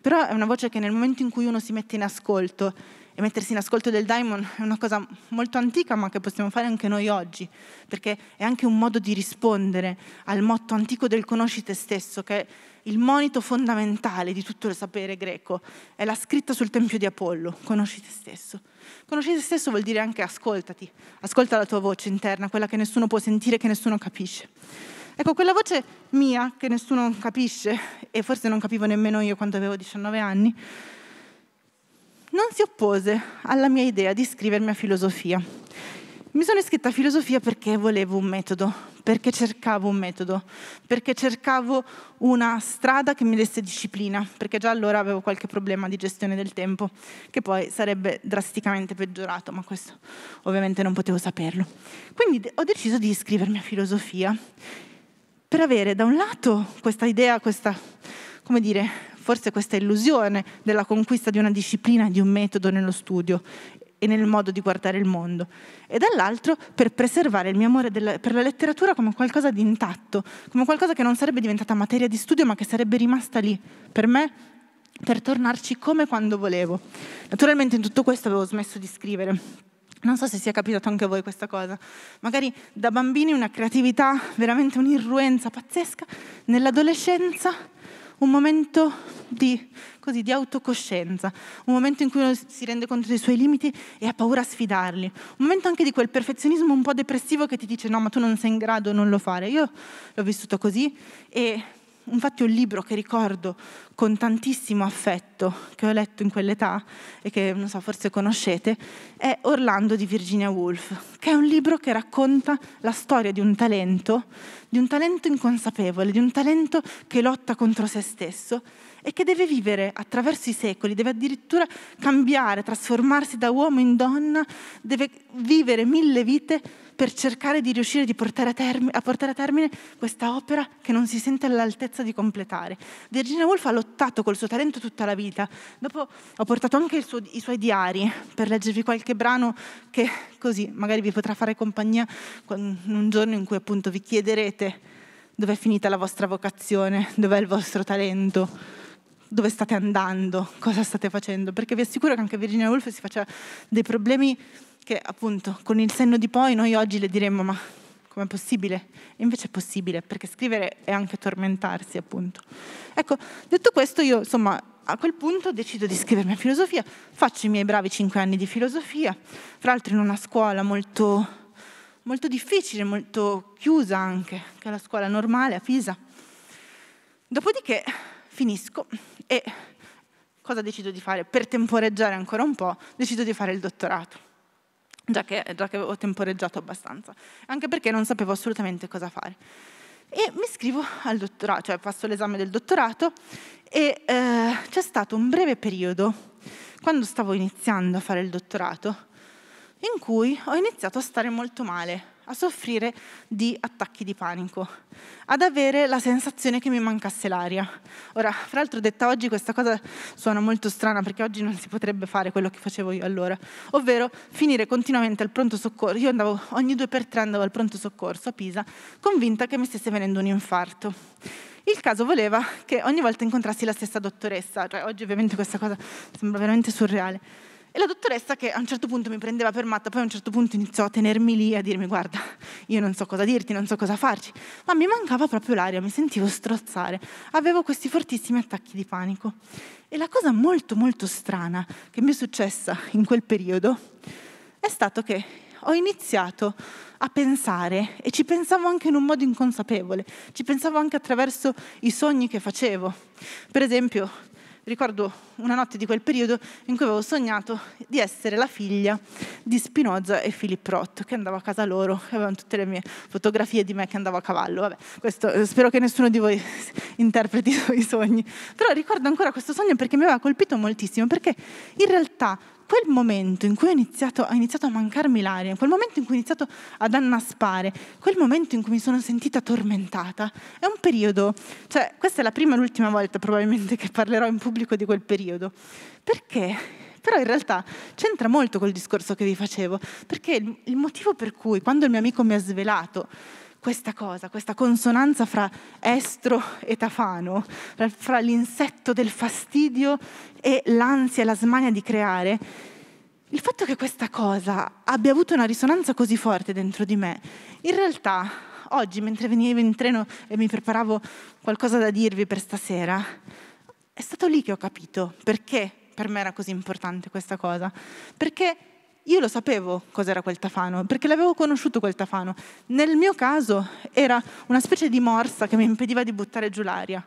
però è una voce che nel momento in cui uno si mette in ascolto e mettersi in ascolto del daimon è una cosa molto antica ma che possiamo fare anche noi oggi, perché è anche un modo di rispondere al motto antico del conosci te stesso, che è il monito fondamentale di tutto il sapere greco, è la scritta sul Tempio di Apollo, conosci te stesso. Conosci te stesso vuol dire anche ascoltati, ascolta la tua voce interna, quella che nessuno può sentire, che nessuno capisce. Ecco, quella voce mia, che nessuno capisce, e forse non capivo nemmeno io quando avevo 19 anni, non si oppose alla mia idea di iscrivermi a filosofia. Mi sono iscritta a filosofia perché volevo un metodo, perché cercavo un metodo, perché cercavo una strada che mi desse disciplina, perché già allora avevo qualche problema di gestione del tempo, che poi sarebbe drasticamente peggiorato, ma questo ovviamente non potevo saperlo. Quindi ho deciso di iscrivermi a filosofia per avere da un lato questa idea, questa, come dire, forse questa illusione della conquista di una disciplina, di un metodo nello studio e nel modo di guardare il mondo, e dall'altro per preservare il mio amore della, per la letteratura come qualcosa di intatto, come qualcosa che non sarebbe diventata materia di studio ma che sarebbe rimasta lì, per me, per tornarci come quando volevo. Naturalmente in tutto questo avevo smesso di scrivere. Non so se sia capitato anche a voi questa cosa. Magari da bambini una creatività, veramente un'irruenza pazzesca, nell'adolescenza un momento di, così, di, autocoscienza, un momento in cui uno si rende conto dei suoi limiti e ha paura a sfidarli, un momento anche di quel perfezionismo un po' depressivo che ti dice no ma tu non sei in grado, non lo fare. Io l'ho vissuto così e Infatti un libro che ricordo con tantissimo affetto, che ho letto in quell'età e che non so, forse conoscete, è Orlando di Virginia Woolf, che è un libro che racconta la storia di un talento, di un talento inconsapevole, di un talento che lotta contro se stesso e che deve vivere attraverso i secoli, deve addirittura cambiare, trasformarsi da uomo in donna, deve vivere mille vite per cercare di riuscire di portare a, term- a portare a termine questa opera che non si sente all'altezza di completare. Virginia Woolf ha lottato col suo talento tutta la vita. Dopo ho portato anche suo, i suoi diari per leggervi qualche brano che così magari vi potrà fare compagnia un giorno in cui appunto vi chiederete dove è finita la vostra vocazione, dov'è il vostro talento, dove state andando, cosa state facendo, perché vi assicuro che anche Virginia Woolf si faceva dei problemi che appunto con il senno di poi noi oggi le diremmo ma com'è possibile? invece è possibile perché scrivere è anche tormentarsi appunto. Ecco, detto questo io insomma a quel punto decido di iscrivermi a filosofia, faccio i miei bravi cinque anni di filosofia, fra l'altro in una scuola molto, molto difficile, molto chiusa anche, che è la scuola normale a Pisa. Dopodiché finisco e cosa decido di fare? Per temporeggiare ancora un po', decido di fare il dottorato già che, già che avevo temporeggiato abbastanza, anche perché non sapevo assolutamente cosa fare. E mi iscrivo al dottorato, cioè passo l'esame del dottorato e eh, c'è stato un breve periodo, quando stavo iniziando a fare il dottorato, in cui ho iniziato a stare molto male, a soffrire di attacchi di panico, ad avere la sensazione che mi mancasse l'aria. Ora, fra l'altro detta oggi questa cosa suona molto strana perché oggi non si potrebbe fare quello che facevo io allora, ovvero finire continuamente al pronto soccorso. Io andavo ogni due per tre andavo al pronto soccorso a Pisa, convinta che mi stesse venendo un infarto. Il caso voleva che ogni volta incontrassi la stessa dottoressa, cioè oggi ovviamente questa cosa sembra veramente surreale e la dottoressa che a un certo punto mi prendeva per matta, poi a un certo punto iniziò a tenermi lì e a dirmi guarda, io non so cosa dirti, non so cosa farci, ma mi mancava proprio l'aria, mi sentivo strozzare, avevo questi fortissimi attacchi di panico. E la cosa molto molto strana che mi è successa in quel periodo è stato che ho iniziato a pensare e ci pensavo anche in un modo inconsapevole, ci pensavo anche attraverso i sogni che facevo. Per esempio, ricordo una notte di quel periodo in cui avevo sognato di essere la figlia di Spinoza e Philip Roth, che andavo a casa loro, avevano tutte le mie fotografie di me che andavo a cavallo. Vabbè, questo, eh, spero che nessuno di voi (laughs) interpreti (laughs) i suoi sogni. Però ricordo ancora questo sogno perché mi aveva colpito moltissimo, perché in realtà quel momento in cui ho iniziato, ha iniziato a mancarmi l'aria, quel momento in cui ho iniziato ad annaspare, quel momento in cui mi sono sentita tormentata, è un periodo, cioè questa è la prima e l'ultima volta probabilmente che parlerò in pubblico di quel periodo, perché? Però in realtà c'entra molto col discorso che vi facevo, perché il motivo per cui quando il mio amico mi ha svelato questa cosa, questa consonanza fra estro e tafano, fra l'insetto del fastidio e l'ansia, e la smania di creare, il fatto che questa cosa abbia avuto una risonanza così forte dentro di me, in realtà oggi mentre venivo in treno e mi preparavo qualcosa da dirvi per stasera, è stato lì che ho capito perché per me era così importante questa cosa. Perché io lo sapevo cos'era quel tafano, perché l'avevo conosciuto quel tafano. Nel mio caso era una specie di morsa che mi impediva di buttare giù l'aria.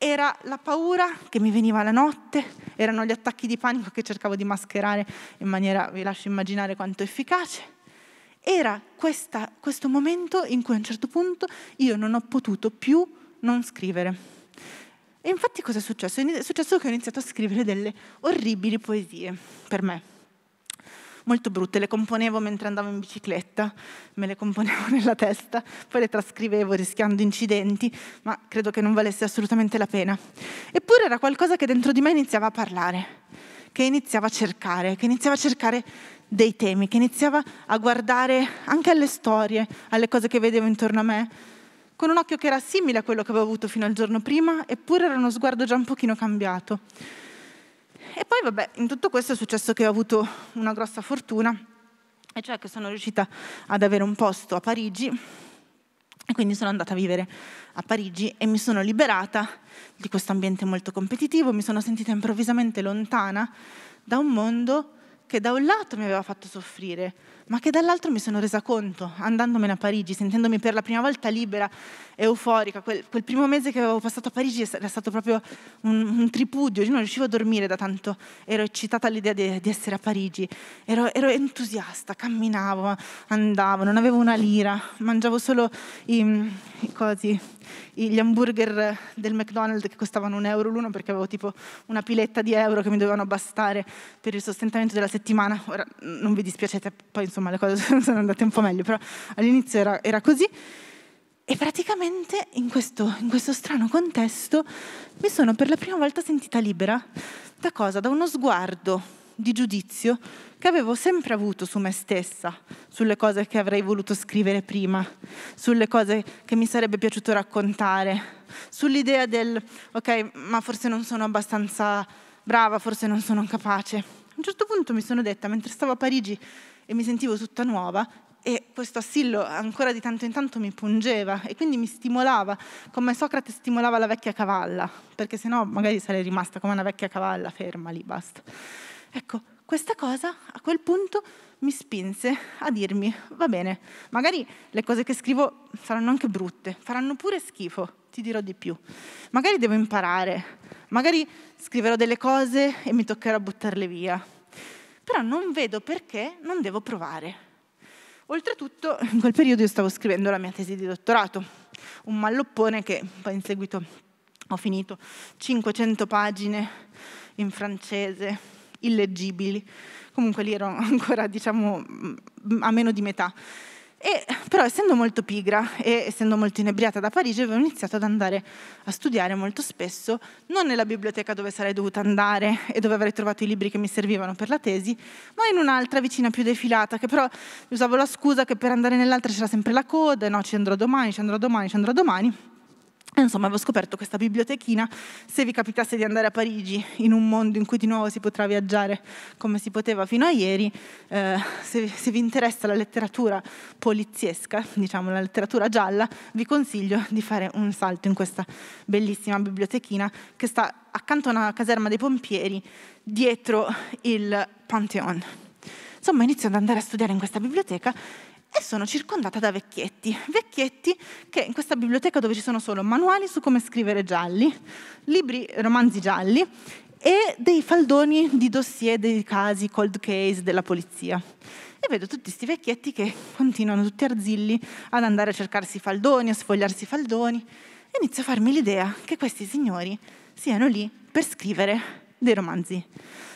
Era la paura che mi veniva la notte, erano gli attacchi di panico che cercavo di mascherare in maniera, vi lascio immaginare quanto efficace. Era questa, questo momento in cui a un certo punto io non ho potuto più non scrivere. E infatti cosa è successo? È successo che ho iniziato a scrivere delle orribili poesie per me molto brutte, le componevo mentre andavo in bicicletta, me le componevo (laughs) nella testa, poi le trascrivevo rischiando incidenti, ma credo che non valesse assolutamente la pena. Eppure era qualcosa che dentro di me iniziava a parlare, che iniziava a cercare, che iniziava a cercare dei temi, che iniziava a guardare anche alle storie, alle cose che vedevo intorno a me, con un occhio che era simile a quello che avevo avuto fino al giorno prima, eppure era uno sguardo già un pochino cambiato. E poi vabbè, in tutto questo è successo che ho avuto una grossa fortuna, e cioè che sono riuscita ad avere un posto a Parigi e quindi sono andata a vivere a Parigi e mi sono liberata di questo ambiente molto competitivo, mi sono sentita improvvisamente lontana da un mondo che da un lato mi aveva fatto soffrire, ma che dall'altro mi sono resa conto, andandomene a Parigi, sentendomi per la prima volta libera euforica. Quel, quel, primo mese che avevo passato a Parigi era stato proprio un, un, tripudio, io non riuscivo a dormire da tanto, ero eccitata all'idea di, di essere a Parigi, ero, ero, entusiasta, camminavo, andavo, non avevo una lira, mangiavo solo i, i cosi, gli hamburger del McDonald's che costavano un euro l'uno perché avevo tipo una piletta di euro che mi dovevano bastare per il sostentamento della settimana. Ora non vi dispiacete, poi insomma insomma le cose (laughs) sono andate un po' meglio, però all'inizio era, era così. E praticamente in questo, in questo, strano contesto mi sono per la prima volta sentita libera da cosa? Da uno sguardo di giudizio che avevo sempre avuto su me stessa, sulle cose che avrei voluto scrivere prima, sulle cose che mi sarebbe piaciuto raccontare, sull'idea del ok, ma forse non sono abbastanza brava, forse non sono capace. A un certo punto mi sono detta, mentre stavo a Parigi e mi sentivo tutta nuova e questo assillo ancora di tanto in tanto mi pungeva e quindi mi stimolava, come Socrate stimolava la vecchia cavalla, perché sennò magari sarei rimasta come una vecchia cavalla ferma lì, basta. Ecco, questa cosa a quel punto mi spinse a dirmi, va bene, magari le cose che scrivo saranno anche brutte, faranno pure schifo, ti dirò di più. Magari devo imparare, magari scriverò delle cose e mi toccherà buttarle via, però non vedo perché non devo provare. Oltretutto, in quel periodo io stavo scrivendo la mia tesi di dottorato, un malloppone che poi in seguito ho finito 500 pagine in francese, illeggibili, comunque lì ero (laughs) ancora diciamo a meno di metà. E, però essendo molto pigra e essendo molto inebriata da Parigi avevo iniziato ad andare a studiare molto spesso, non nella biblioteca dove sarei dovuta andare e dove avrei trovato i libri che mi servivano per la tesi, ma in un'altra vicina più defilata, che però usavo la scusa che per andare nell'altra c'era sempre la coda, no ci andrò domani, ci andrò domani, ci andrò domani. Insomma, avevo scoperto questa bibliotechina, se vi capitasse di andare a Parigi, in un mondo in cui di nuovo si potrà viaggiare come si poteva fino a ieri, eh, se, se, vi interessa la letteratura poliziesca, diciamo la letteratura gialla, vi consiglio di fare un salto in questa bellissima bibliotechina che sta accanto a una caserma dei pompieri, dietro il Pantheon. Insomma, inizio ad andare a studiare in questa biblioteca e sono circondata da vecchietti, vecchietti che in questa biblioteca dove ci sono solo manuali su come scrivere gialli, libri, romanzi gialli e dei faldoni di dossier dei casi cold case della polizia. E vedo tutti questi vecchietti che continuano tutti arzilli ad andare a cercarsi faldoni, a sfogliarsi faldoni e inizio a farmi l'idea che questi signori siano lì per scrivere dei romanzi,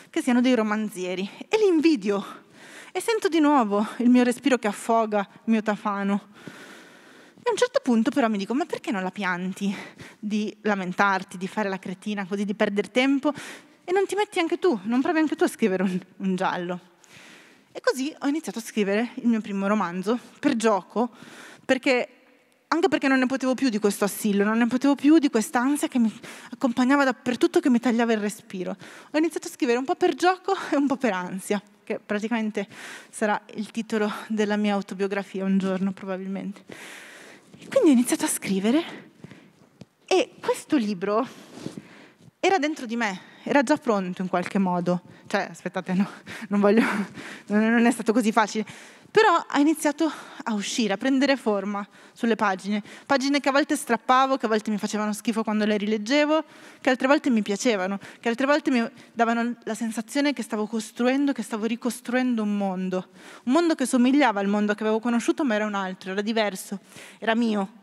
che siano dei romanzieri e li invidio e sento di nuovo il mio respiro che affoga il mio tafano. E a un certo punto però mi dico, ma perché non la pianti di lamentarti, di fare la cretina, così di perdere tempo e non ti metti anche tu, non provi anche tu a scrivere un, un giallo. E così ho iniziato a scrivere il mio primo romanzo per gioco, perché anche perché non ne potevo più di questo assillo, non ne potevo più di quest'ansia che mi accompagnava dappertutto, che mi tagliava il respiro. Ho iniziato a scrivere un po' per gioco (laughs) e un po' per ansia, che praticamente sarà il titolo della mia autobiografia un giorno probabilmente. Quindi ho iniziato a scrivere e questo libro era dentro di me, era già pronto in qualche modo. Cioè, aspettate, no, non voglio, (laughs) non è stato così facile però ha iniziato a uscire, a prendere forma sulle pagine. Pagine che a volte strappavo, che a volte mi facevano schifo quando le rileggevo, che altre volte mi piacevano, che altre volte mi davano la sensazione che stavo costruendo, che stavo ricostruendo un mondo. Un mondo che somigliava al mondo che avevo conosciuto, ma era un altro, era diverso, era mio.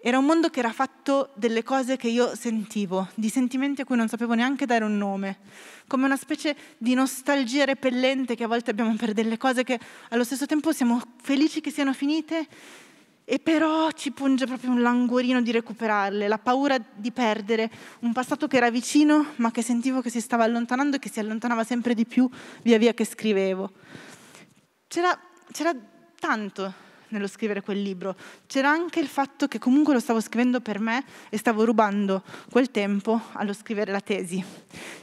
Era un mondo che era fatto delle cose che io sentivo, di sentimenti a cui non sapevo neanche dare un nome come una specie di nostalgia repellente che a volte abbiamo per delle cose che allo stesso tempo siamo felici che siano finite e però ci punge proprio un languorino di recuperarle, la paura di perdere un passato che era vicino ma che sentivo che si stava allontanando e che si allontanava sempre di più via via che scrivevo. C'era, c'era tanto nello scrivere quel libro, c'era anche il fatto che comunque lo stavo scrivendo per me e stavo rubando quel tempo allo scrivere la tesi.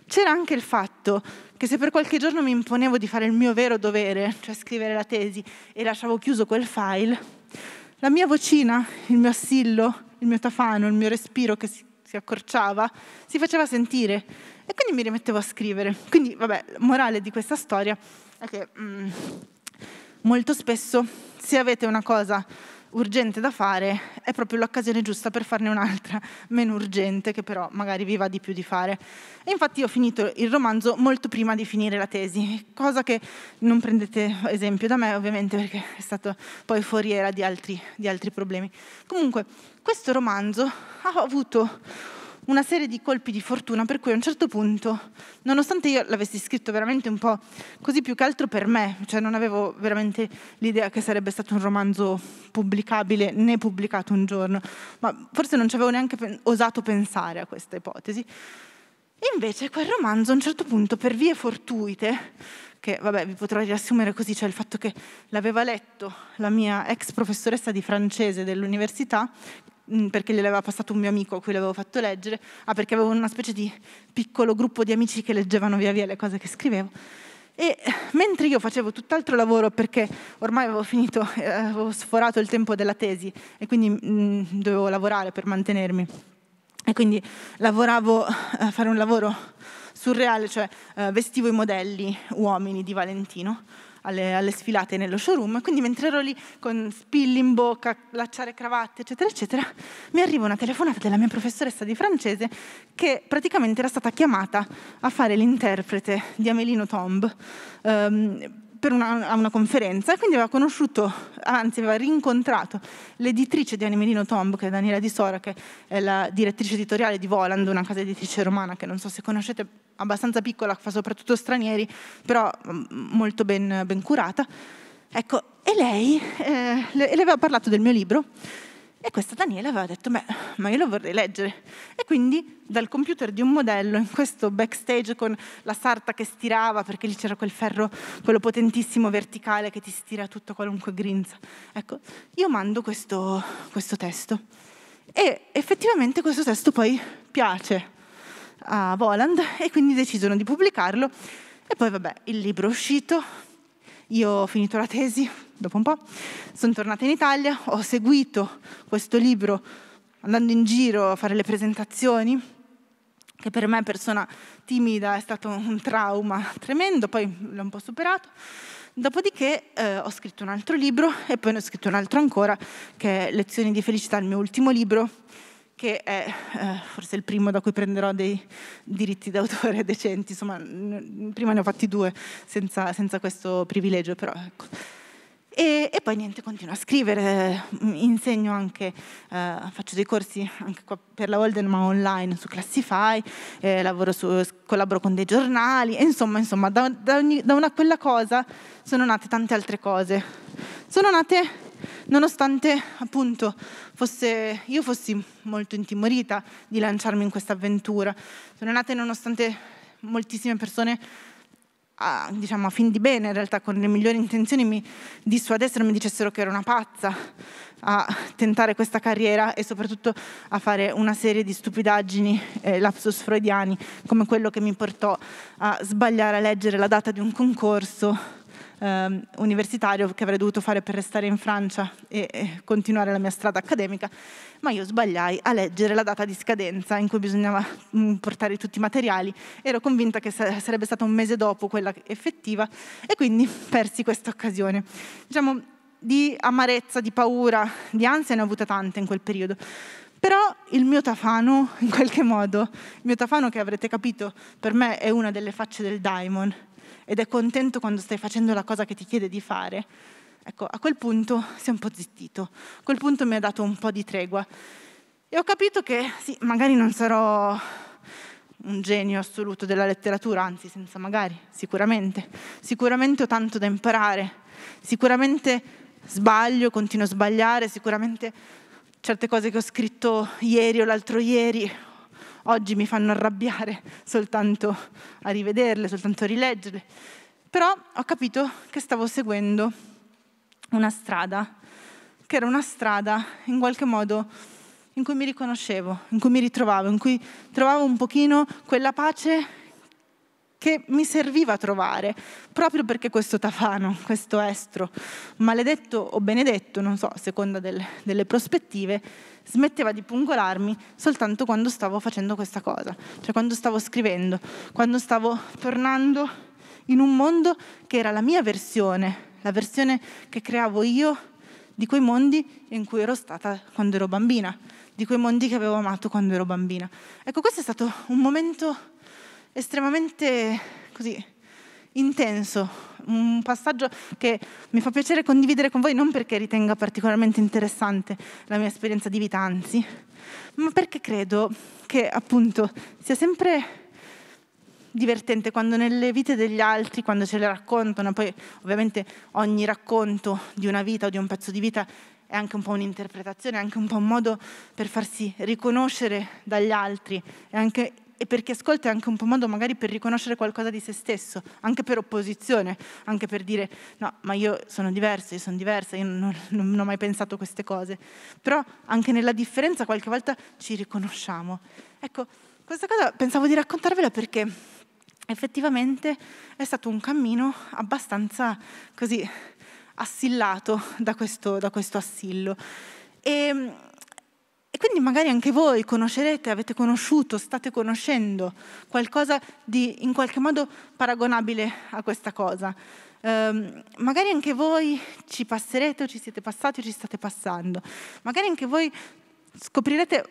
C'era anche il fatto che se per qualche giorno mi imponevo di fare il mio vero dovere, cioè scrivere la tesi, e lasciavo chiuso quel file, la mia vocina, il mio assillo, il mio tafano, il mio respiro che si si accorciava, si faceva sentire e quindi mi rimettevo a scrivere. Quindi, vabbè, morale di questa storia è che mh, mm, molto spesso se avete una cosa urgente da fare, è proprio l'occasione giusta per farne un'altra (laughs) meno urgente che però magari vi va di più di fare. E infatti ho finito il romanzo molto prima di finire la tesi, cosa che non prendete esempio da me ovviamente perché è stato poi foriera di altri, di altri problemi. Comunque, questo romanzo ha avuto una serie di colpi di fortuna per cui a un certo punto, nonostante io l'avessi scritto veramente un po' così più che altro per me, cioè non avevo veramente l'idea che sarebbe stato un romanzo pubblicabile né pubblicato un giorno, ma forse non ci avevo neanche osato pensare a questa ipotesi. Invece quel romanzo a un certo punto, per vie fortuite, che vabbè vi potrò riassumere così, cioè il fatto che l'aveva letto la mia ex professoressa di francese dell'università, Mm, perché gliel'aveva passato un mio amico a cui l'avevo fatto leggere, ah perché avevo una specie di piccolo gruppo di amici che leggevano via via le cose che scrivevo. E mentre io facevo tutt'altro lavoro perché ormai avevo finito, eh, avevo sforato il tempo della tesi e quindi mh, mm, dovevo lavorare per mantenermi. E quindi lavoravo eh, a fare un lavoro surreale, cioè eh, vestivo i modelli uomini di Valentino alle, alle sfilate nello showroom, quindi mentre ero lì con spilli in bocca, lacciare cravatte, eccetera, eccetera, mi arriva una telefonata della mia professoressa di francese che praticamente era stata chiamata a fare l'interprete di Amelino Tomb. Um, ehm, una, a una conferenza e quindi aveva conosciuto, anzi aveva rincontrato l'editrice di Animelino Tomb, che è Daniela Di Sora, che è la direttrice editoriale di Voland, una casa editrice romana che non so se conoscete, abbastanza piccola, fa soprattutto stranieri, però mm, molto ben, ben curata. Ecco, e lei eh, le, le aveva parlato del mio libro e questa Daniela aveva detto, beh, ma io lo vorrei leggere. E quindi dal computer di un modello, in questo backstage con la sarta che stirava, perché lì c'era quel ferro, quello potentissimo verticale che ti stira tutto qualunque grinza. Ecco, io mando questo, questo testo. E effettivamente questo testo poi piace a Voland e quindi decidono di pubblicarlo. E poi vabbè, il libro è uscito, io ho finito la tesi, dopo un po', sono tornata in Italia, ho seguito questo libro andando in giro a fare le presentazioni, che per me persona timida è stato un trauma tremendo, poi l'ho un po' superato. Dopodiché eh, ho scritto un altro libro e poi ne ho scritto un altro ancora, che è Lezioni di felicità, il mio ultimo libro, che è eh, forse il primo da cui prenderò dei diritti d'autore decenti, insomma prima ne ho fatti due senza, senza questo privilegio, però ecco. E, e, poi niente, continuo a scrivere, eh, insegno anche, eh, faccio dei corsi anche per la Holden ma online su Classify, eh, su, collaboro con dei giornali, insomma, insomma da, da, ogni, da una quella cosa sono nate tante altre cose. Sono nate nonostante appunto fosse, io fossi molto intimorita di lanciarmi in questa avventura. Sono nate nonostante moltissime persone a, diciamo, a fin di bene, in realtà con le migliori intenzioni, mi dissuadessero, mi dicessero che ero una pazza a tentare questa carriera e soprattutto a fare una serie di stupidaggini eh, lapsus freudiani, come quello che mi portò a sbagliare a leggere la data di un concorso eh, universitario che avrei dovuto fare per restare in Francia e, e continuare la mia strada accademica, ma io sbagliai a leggere la data di scadenza in cui bisognava mh, mm, portare tutti i materiali, ero convinta che sa- sarebbe stata un mese dopo quella effettiva e quindi (laughs) persi questa occasione. Diciamo, di amarezza, di paura, di ansia ne ho avuta tante in quel periodo. Però il mio tafano, in qualche modo, il mio tafano che avrete capito per me è una delle facce del daimon, ed è contento quando stai facendo la cosa che ti chiede di fare, ecco, a quel punto si è un po' zittito, a quel punto mi ha dato un po' di tregua. E ho capito che sì, magari non sarò un genio assoluto della letteratura, anzi senza magari, sicuramente. Sicuramente ho tanto da imparare, sicuramente sbaglio, continuo a sbagliare, sicuramente certe cose che ho scritto ieri o l'altro ieri oggi mi fanno arrabbiare soltanto a rivederle, soltanto a rileggerle. Però ho capito che stavo seguendo una strada, che era una strada in qualche modo in cui mi riconoscevo, in cui mi ritrovavo, in cui trovavo un pochino quella pace che mi serviva trovare, proprio perché questo tafano, questo estro, maledetto o benedetto, non so, a seconda delle, delle prospettive, smetteva di pungolarmi soltanto quando stavo facendo questa cosa, cioè quando stavo scrivendo, quando stavo tornando in un mondo che era la mia versione, la versione che creavo io di quei mondi in cui ero stata quando ero bambina, di quei mondi che avevo amato quando ero bambina. Ecco, questo è stato un momento estremamente così intenso, un passaggio che mi fa piacere condividere con voi non perché ritenga particolarmente interessante la mia esperienza di vita, anzi, ma perché credo che appunto sia sempre divertente quando nelle vite degli altri, quando ce le raccontano, poi ovviamente ogni racconto di una vita o di un pezzo di vita è anche un po' un'interpretazione, è anche un po' un modo per farsi riconoscere dagli altri, è anche e perché ascolto è anche un po' modo magari per riconoscere qualcosa di se stesso, anche per opposizione, anche per dire no, ma io sono diverso, io sono diversa, io non, non, non ho mai pensato queste cose. Però anche nella differenza qualche volta ci riconosciamo. Ecco, questa cosa pensavo di raccontarvela perché effettivamente è stato un cammino abbastanza così assillato da questo, da questo assillo. E ehm, e quindi magari anche voi conoscerete, avete conosciuto, state conoscendo qualcosa di in qualche modo paragonabile a questa cosa. Eh, magari anche voi ci passerete o ci siete passati o ci state passando. Magari anche voi scoprirete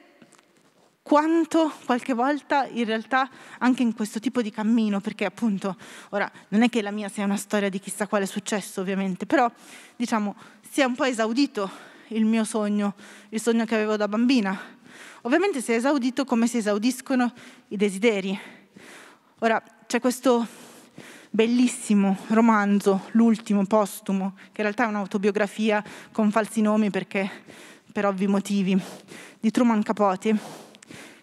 quanto qualche volta in realtà anche in questo tipo di cammino, perché appunto, ora non è che la mia sia una storia di chissà quale successo ovviamente, però diciamo si è un po' esaudito il mio sogno, il sogno che avevo da bambina. Ovviamente si è esaudito come si esaudiscono i desideri. Ora, c'è questo bellissimo romanzo, l'ultimo postumo, che in realtà è un'autobiografia con falsi nomi perché per ovvi motivi, di Truman Capote,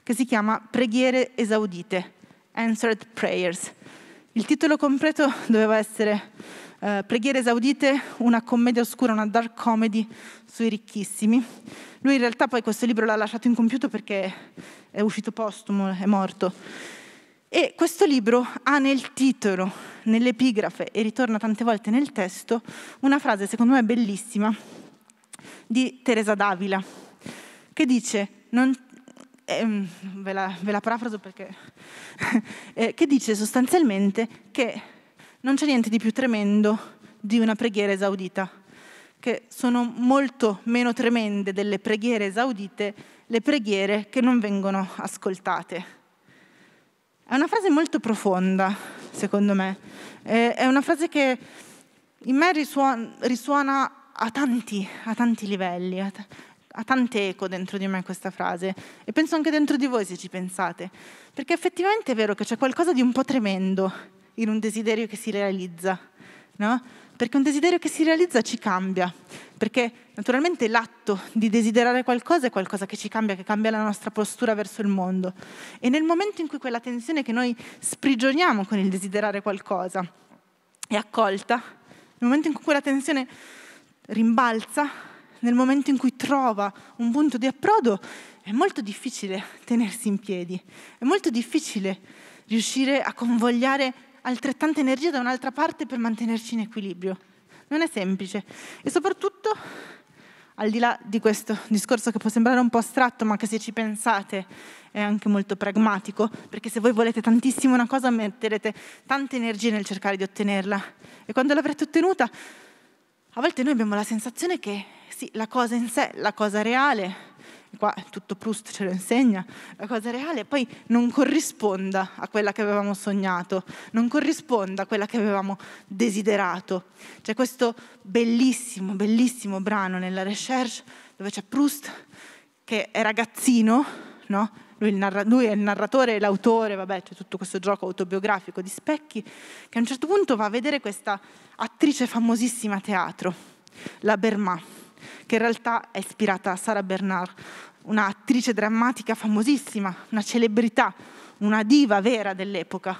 che si chiama Preghiere esaudite, Answered Prayers. Il titolo completo doveva essere eh, preghiere esaudite, una commedia oscura, una dark comedy sui ricchissimi. Lui in realtà poi questo libro l'ha lasciato incompiuto perché è uscito postumo, è morto. E questo libro ha nel titolo, nell'epigrafe e ritorna tante volte nel testo, una frase secondo me bellissima di Teresa Davila, che dice, non, eh, ve, la, ve, la, parafraso perché, (laughs) eh, che dice sostanzialmente che non c'è niente di più tremendo di una preghiera esaudita, che sono molto meno tremende delle preghiere esaudite le preghiere che non vengono ascoltate. È una frase molto profonda, secondo me, è una frase che in me risuona, a, tanti, a tanti livelli, ha tante eco dentro di me questa frase e penso anche dentro di voi se ci pensate, perché effettivamente è vero che c'è qualcosa di un po' tremendo in un desiderio che si realizza, no? Perché un desiderio che si realizza ci cambia, perché naturalmente l'atto di desiderare qualcosa è qualcosa che ci cambia, che cambia la nostra postura verso il mondo. E nel momento in cui quella tensione che noi sprigioniamo con il desiderare qualcosa è accolta, nel momento in cui quella tensione rimbalza, nel momento in cui trova un punto di approdo, è molto difficile tenersi in piedi, è molto difficile riuscire a convogliare altrettanta energia da un'altra parte per mantenerci in equilibrio. Non è semplice. E soprattutto, al di là di questo discorso che può sembrare un po' astratto, ma che se ci pensate è anche molto pragmatico, perché se voi volete tantissimo una cosa metterete tante energie nel cercare di ottenerla. E quando l'avrete ottenuta, a volte noi abbiamo la sensazione che sì, la cosa in sé, la cosa reale, qua tutto Proust ce lo insegna, la cosa reale poi non corrisponda a quella che avevamo sognato, non corrisponda a quella che avevamo desiderato. C'è questo bellissimo, bellissimo brano nella Recherche dove c'è Proust che è ragazzino, no? lui, narra- lui, è il narratore, è l'autore, vabbè, c'è tutto questo gioco autobiografico di specchi, che a un certo punto va a vedere questa attrice famosissima a teatro, la Bermat che in realtà è ispirata a Sara Bernard, un'attrice drammatica famosissima, una celebrità, una diva vera dell'epoca.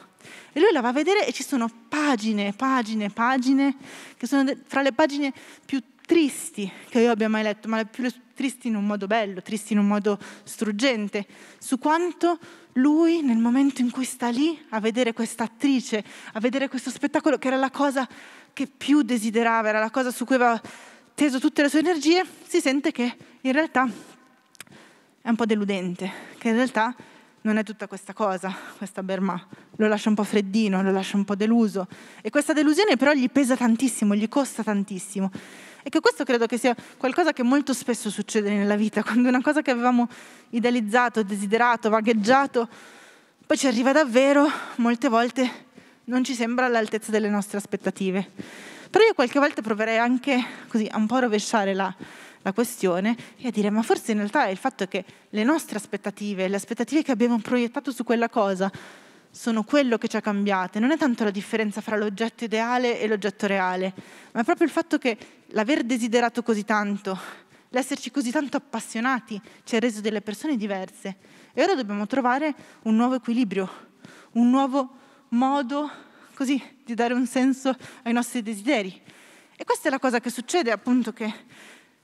E lui la va a vedere e ci sono pagine, pagine, pagine, che sono fra le pagine più tristi che io abbia mai letto, ma le più tristi in un modo bello, tristi in un modo struggente, su quanto lui nel momento in cui sta lì a vedere questa attrice, a vedere questo spettacolo, che era la cosa che più desiderava, era la cosa su cui aveva atteso tutte le sue energie, si sente che in realtà è un po' deludente, che in realtà non è tutta questa cosa, questa Berma. Lo lascia un po' freddino, lo lascia un po' deluso. E questa delusione però gli pesa tantissimo, gli costa tantissimo. E che questo credo che sia qualcosa che molto spesso succede nella vita, (laughs) quando una cosa che avevamo idealizzato, desiderato, vagheggiato, poi ci arriva davvero, molte volte non ci sembra all'altezza delle nostre aspettative. Però io qualche volta proverei anche così a un po' rovesciare la, la questione e a dire ma forse in realtà è il fatto che le nostre aspettative, le aspettative che abbiamo proiettato su quella cosa, sono quello che ci ha cambiate, non è tanto la differenza fra l'oggetto ideale e l'oggetto reale, ma è proprio il fatto che l'aver desiderato così tanto, l'esserci così tanto appassionati ci ha reso delle persone diverse e ora dobbiamo trovare un nuovo equilibrio, un nuovo modo così di dare un senso ai nostri desideri. E questa è la cosa che succede, appunto, che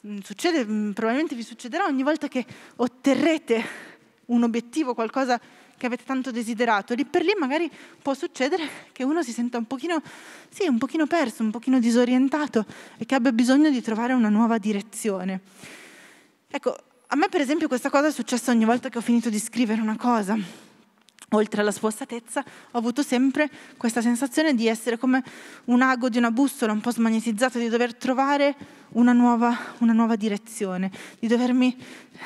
mm, succede, mm, probabilmente vi succederà ogni volta che otterrete un obiettivo, qualcosa che avete tanto desiderato. Lì per lì magari può succedere che uno si senta un pochino, sì, un pochino perso, un pochino disorientato e che abbia bisogno di trovare una nuova direzione. Ecco, a me per esempio questa cosa è successa ogni volta che ho finito di scrivere una cosa oltre alla spostatezza, ho avuto sempre questa sensazione di essere come un ago di una bussola un po' smagnetizzata, di dover trovare una nuova, una nuova direzione, di dovermi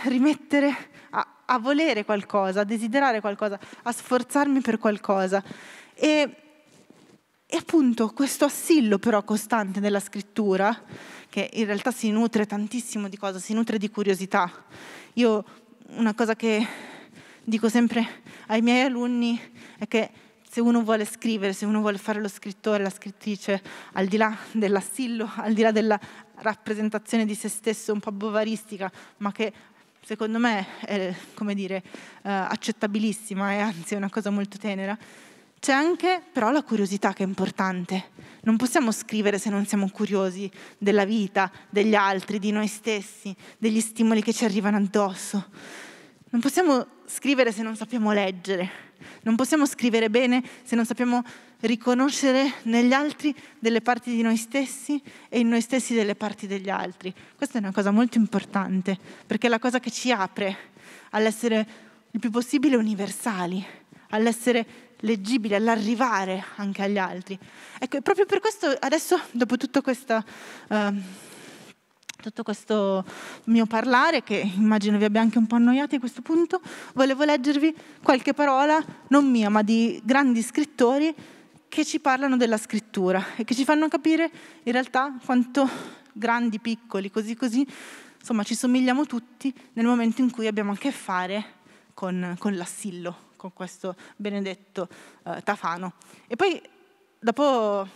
rimettere a, a, volere qualcosa, a desiderare qualcosa, a sforzarmi per qualcosa. E, e appunto questo assillo però costante della scrittura, che in realtà si nutre tantissimo di cosa, si nutre di curiosità. Io una cosa che dico sempre ai miei alunni è che se uno vuole scrivere, se uno vuole fare lo scrittore, la scrittrice, al di là dell'assillo, al di là della rappresentazione di se stesso un po' bovaristica, ma che secondo me è, come dire, eh, accettabilissima e anzi è una cosa molto tenera, c'è anche però la curiosità che è importante. Non possiamo scrivere se non siamo curiosi della vita, degli altri, di noi stessi, degli stimoli che ci arrivano addosso. Non possiamo scrivere se non sappiamo leggere, non possiamo scrivere bene se non sappiamo riconoscere negli altri delle parti di noi stessi e in noi stessi delle parti degli altri. Questa è una cosa molto importante, perché è la cosa che ci apre all'essere il più possibile universali, all'essere leggibili, all'arrivare anche agli altri. Ecco, e proprio per questo adesso, dopo tutta questa... Uh, ehm, tutto questo mio parlare, che immagino vi abbia anche un po' annoiati a questo punto, volevo leggervi qualche parola, non mia, ma di grandi scrittori che ci parlano della scrittura e che ci fanno capire in realtà quanto grandi, piccoli, così così, insomma ci somigliamo tutti nel momento in cui abbiamo a che fare con, con l'assillo, con questo benedetto eh, Tafano. E poi dopo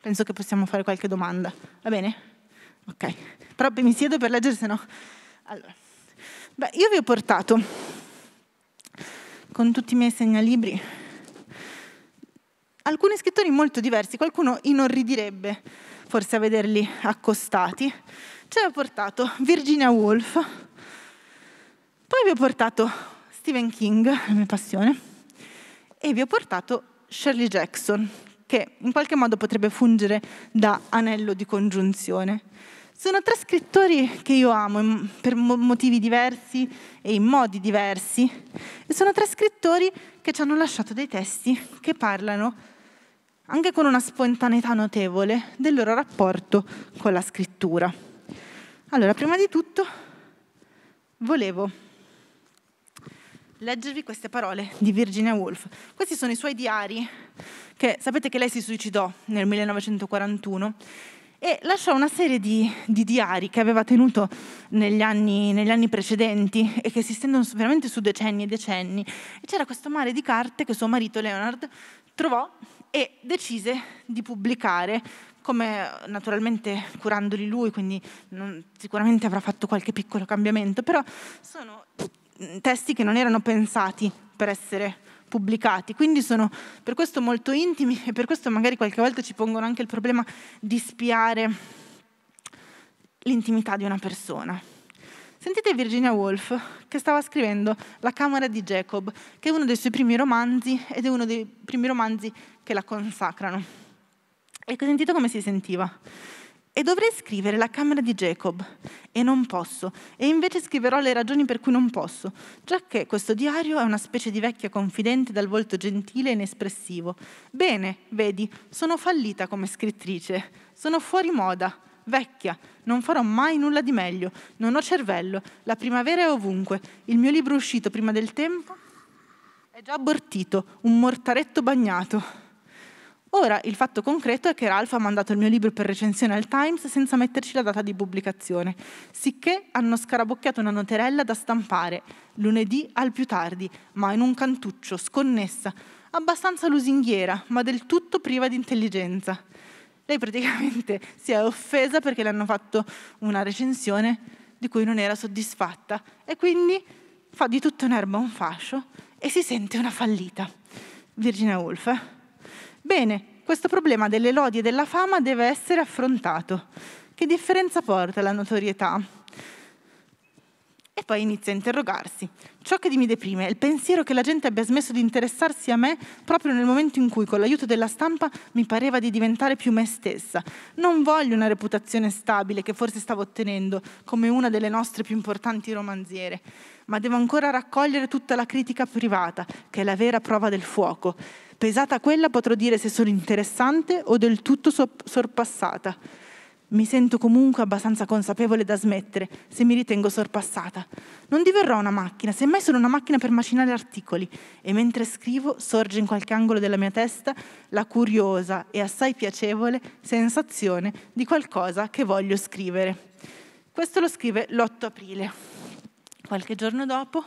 penso che possiamo fare qualche domanda, va bene? Ok, però mi siedo per leggere, se no... Allora. Beh, io vi ho portato, con tutti i miei segnalibri, alcuni scrittori molto diversi, qualcuno inorridirebbe forse a vederli accostati. Ci cioè, ho portato Virginia Woolf, poi vi ho portato Stephen King, la mia passione, e vi ho portato Shirley Jackson, che in qualche modo potrebbe fungere da anello di congiunzione. Sono tre scrittori che io amo per motivi diversi e in modi diversi e sono tre scrittori che ci hanno lasciato dei testi che parlano anche con una spontaneità notevole del loro rapporto con la scrittura. Allora, prima di tutto volevo leggervi queste parole di Virginia Woolf. Questi sono i suoi diari, che sapete che lei si suicidò nel 1941 e lasciò una serie di, di diari che aveva tenuto negli anni, negli anni, precedenti e che si stendono veramente su decenni e decenni. E c'era questo mare di carte che suo marito Leonard trovò e decise di pubblicare, come eh, naturalmente curandoli lui, quindi non, sicuramente avrà fatto qualche piccolo cambiamento, però sono Mm, testi che non erano pensati per essere pubblicati, quindi sono per questo molto intimi e per questo magari qualche volta ci pongono anche il problema di spiare l'intimità di una persona. Sentite Virginia Woolf che stava scrivendo La Camera di Jacob, che è uno dei suoi primi romanzi ed è uno dei primi romanzi che la consacrano. E ecco, sentite come si sentiva e dovrei scrivere la camera di Jacob e non posso, e invece scriverò le ragioni per cui non posso, già che questo diario è una specie di vecchia confidente dal volto gentile e inespressivo. Bene, vedi, sono fallita come scrittrice, sono fuori moda, vecchia, non farò mai nulla di meglio, non ho cervello, la primavera è ovunque, il mio libro uscito prima del tempo è già abortito, un mortaretto bagnato. Ora il fatto concreto è che Ralph ha mandato il mio libro per recensione al Times senza metterci la data di pubblicazione, sicché hanno scarabocchiato una noterella da stampare, lunedì al più tardi, ma in un cantuccio, sconnessa, abbastanza lusinghiera, ma del tutto priva di intelligenza. Lei praticamente si è offesa perché le hanno fatto una recensione di cui non era soddisfatta e quindi fa di tutta un'erba un fascio e si sente una fallita. Virginia Woolf. Eh? Bene, questo problema delle lodi e della fama deve essere affrontato. Che differenza porta la notorietà? E poi inizia a interrogarsi. Ciò che mi deprime è il pensiero che la gente abbia smesso di interessarsi a me proprio nel momento in cui, con l'aiuto della stampa, mi pareva di diventare più me stessa. Non voglio una reputazione stabile che forse stavo ottenendo come una delle nostre più importanti romanziere, ma devo ancora raccogliere tutta la critica privata, che è la vera prova del fuoco Pesata quella potrò dire se sono interessante o del tutto sop- sorpassata. Mi sento comunque abbastanza consapevole da smettere se mi ritengo sorpassata. Non diverrò una macchina, semmai sono una macchina per macinare articoli. E mentre scrivo sorge in qualche angolo della mia testa la curiosa e assai piacevole sensazione di qualcosa che voglio scrivere. Questo lo scrive l'8 aprile. Qualche giorno dopo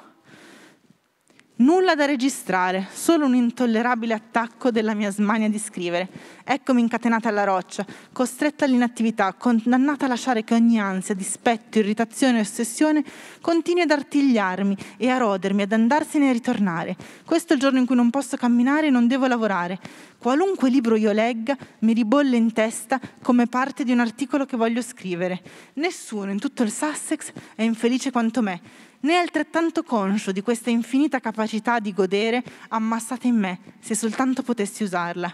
Nulla da registrare, solo un intollerabile attacco della mia smania di scrivere. Eccomi incatenata alla roccia, costretta all'inattività, condannata a lasciare che ogni ansia, dispetto, irritazione e ossessione continui ad artigliarmi e a rodermi, ad andarsene e a ritornare. Questo è il giorno in cui non posso camminare e non devo lavorare. Qualunque libro io legga mi ribolle in testa come parte di un articolo che voglio scrivere. Nessuno in tutto il Sussex è infelice quanto me né altrettanto conscio di questa infinita capacità di godere ammassata in me, se soltanto potessi usarla.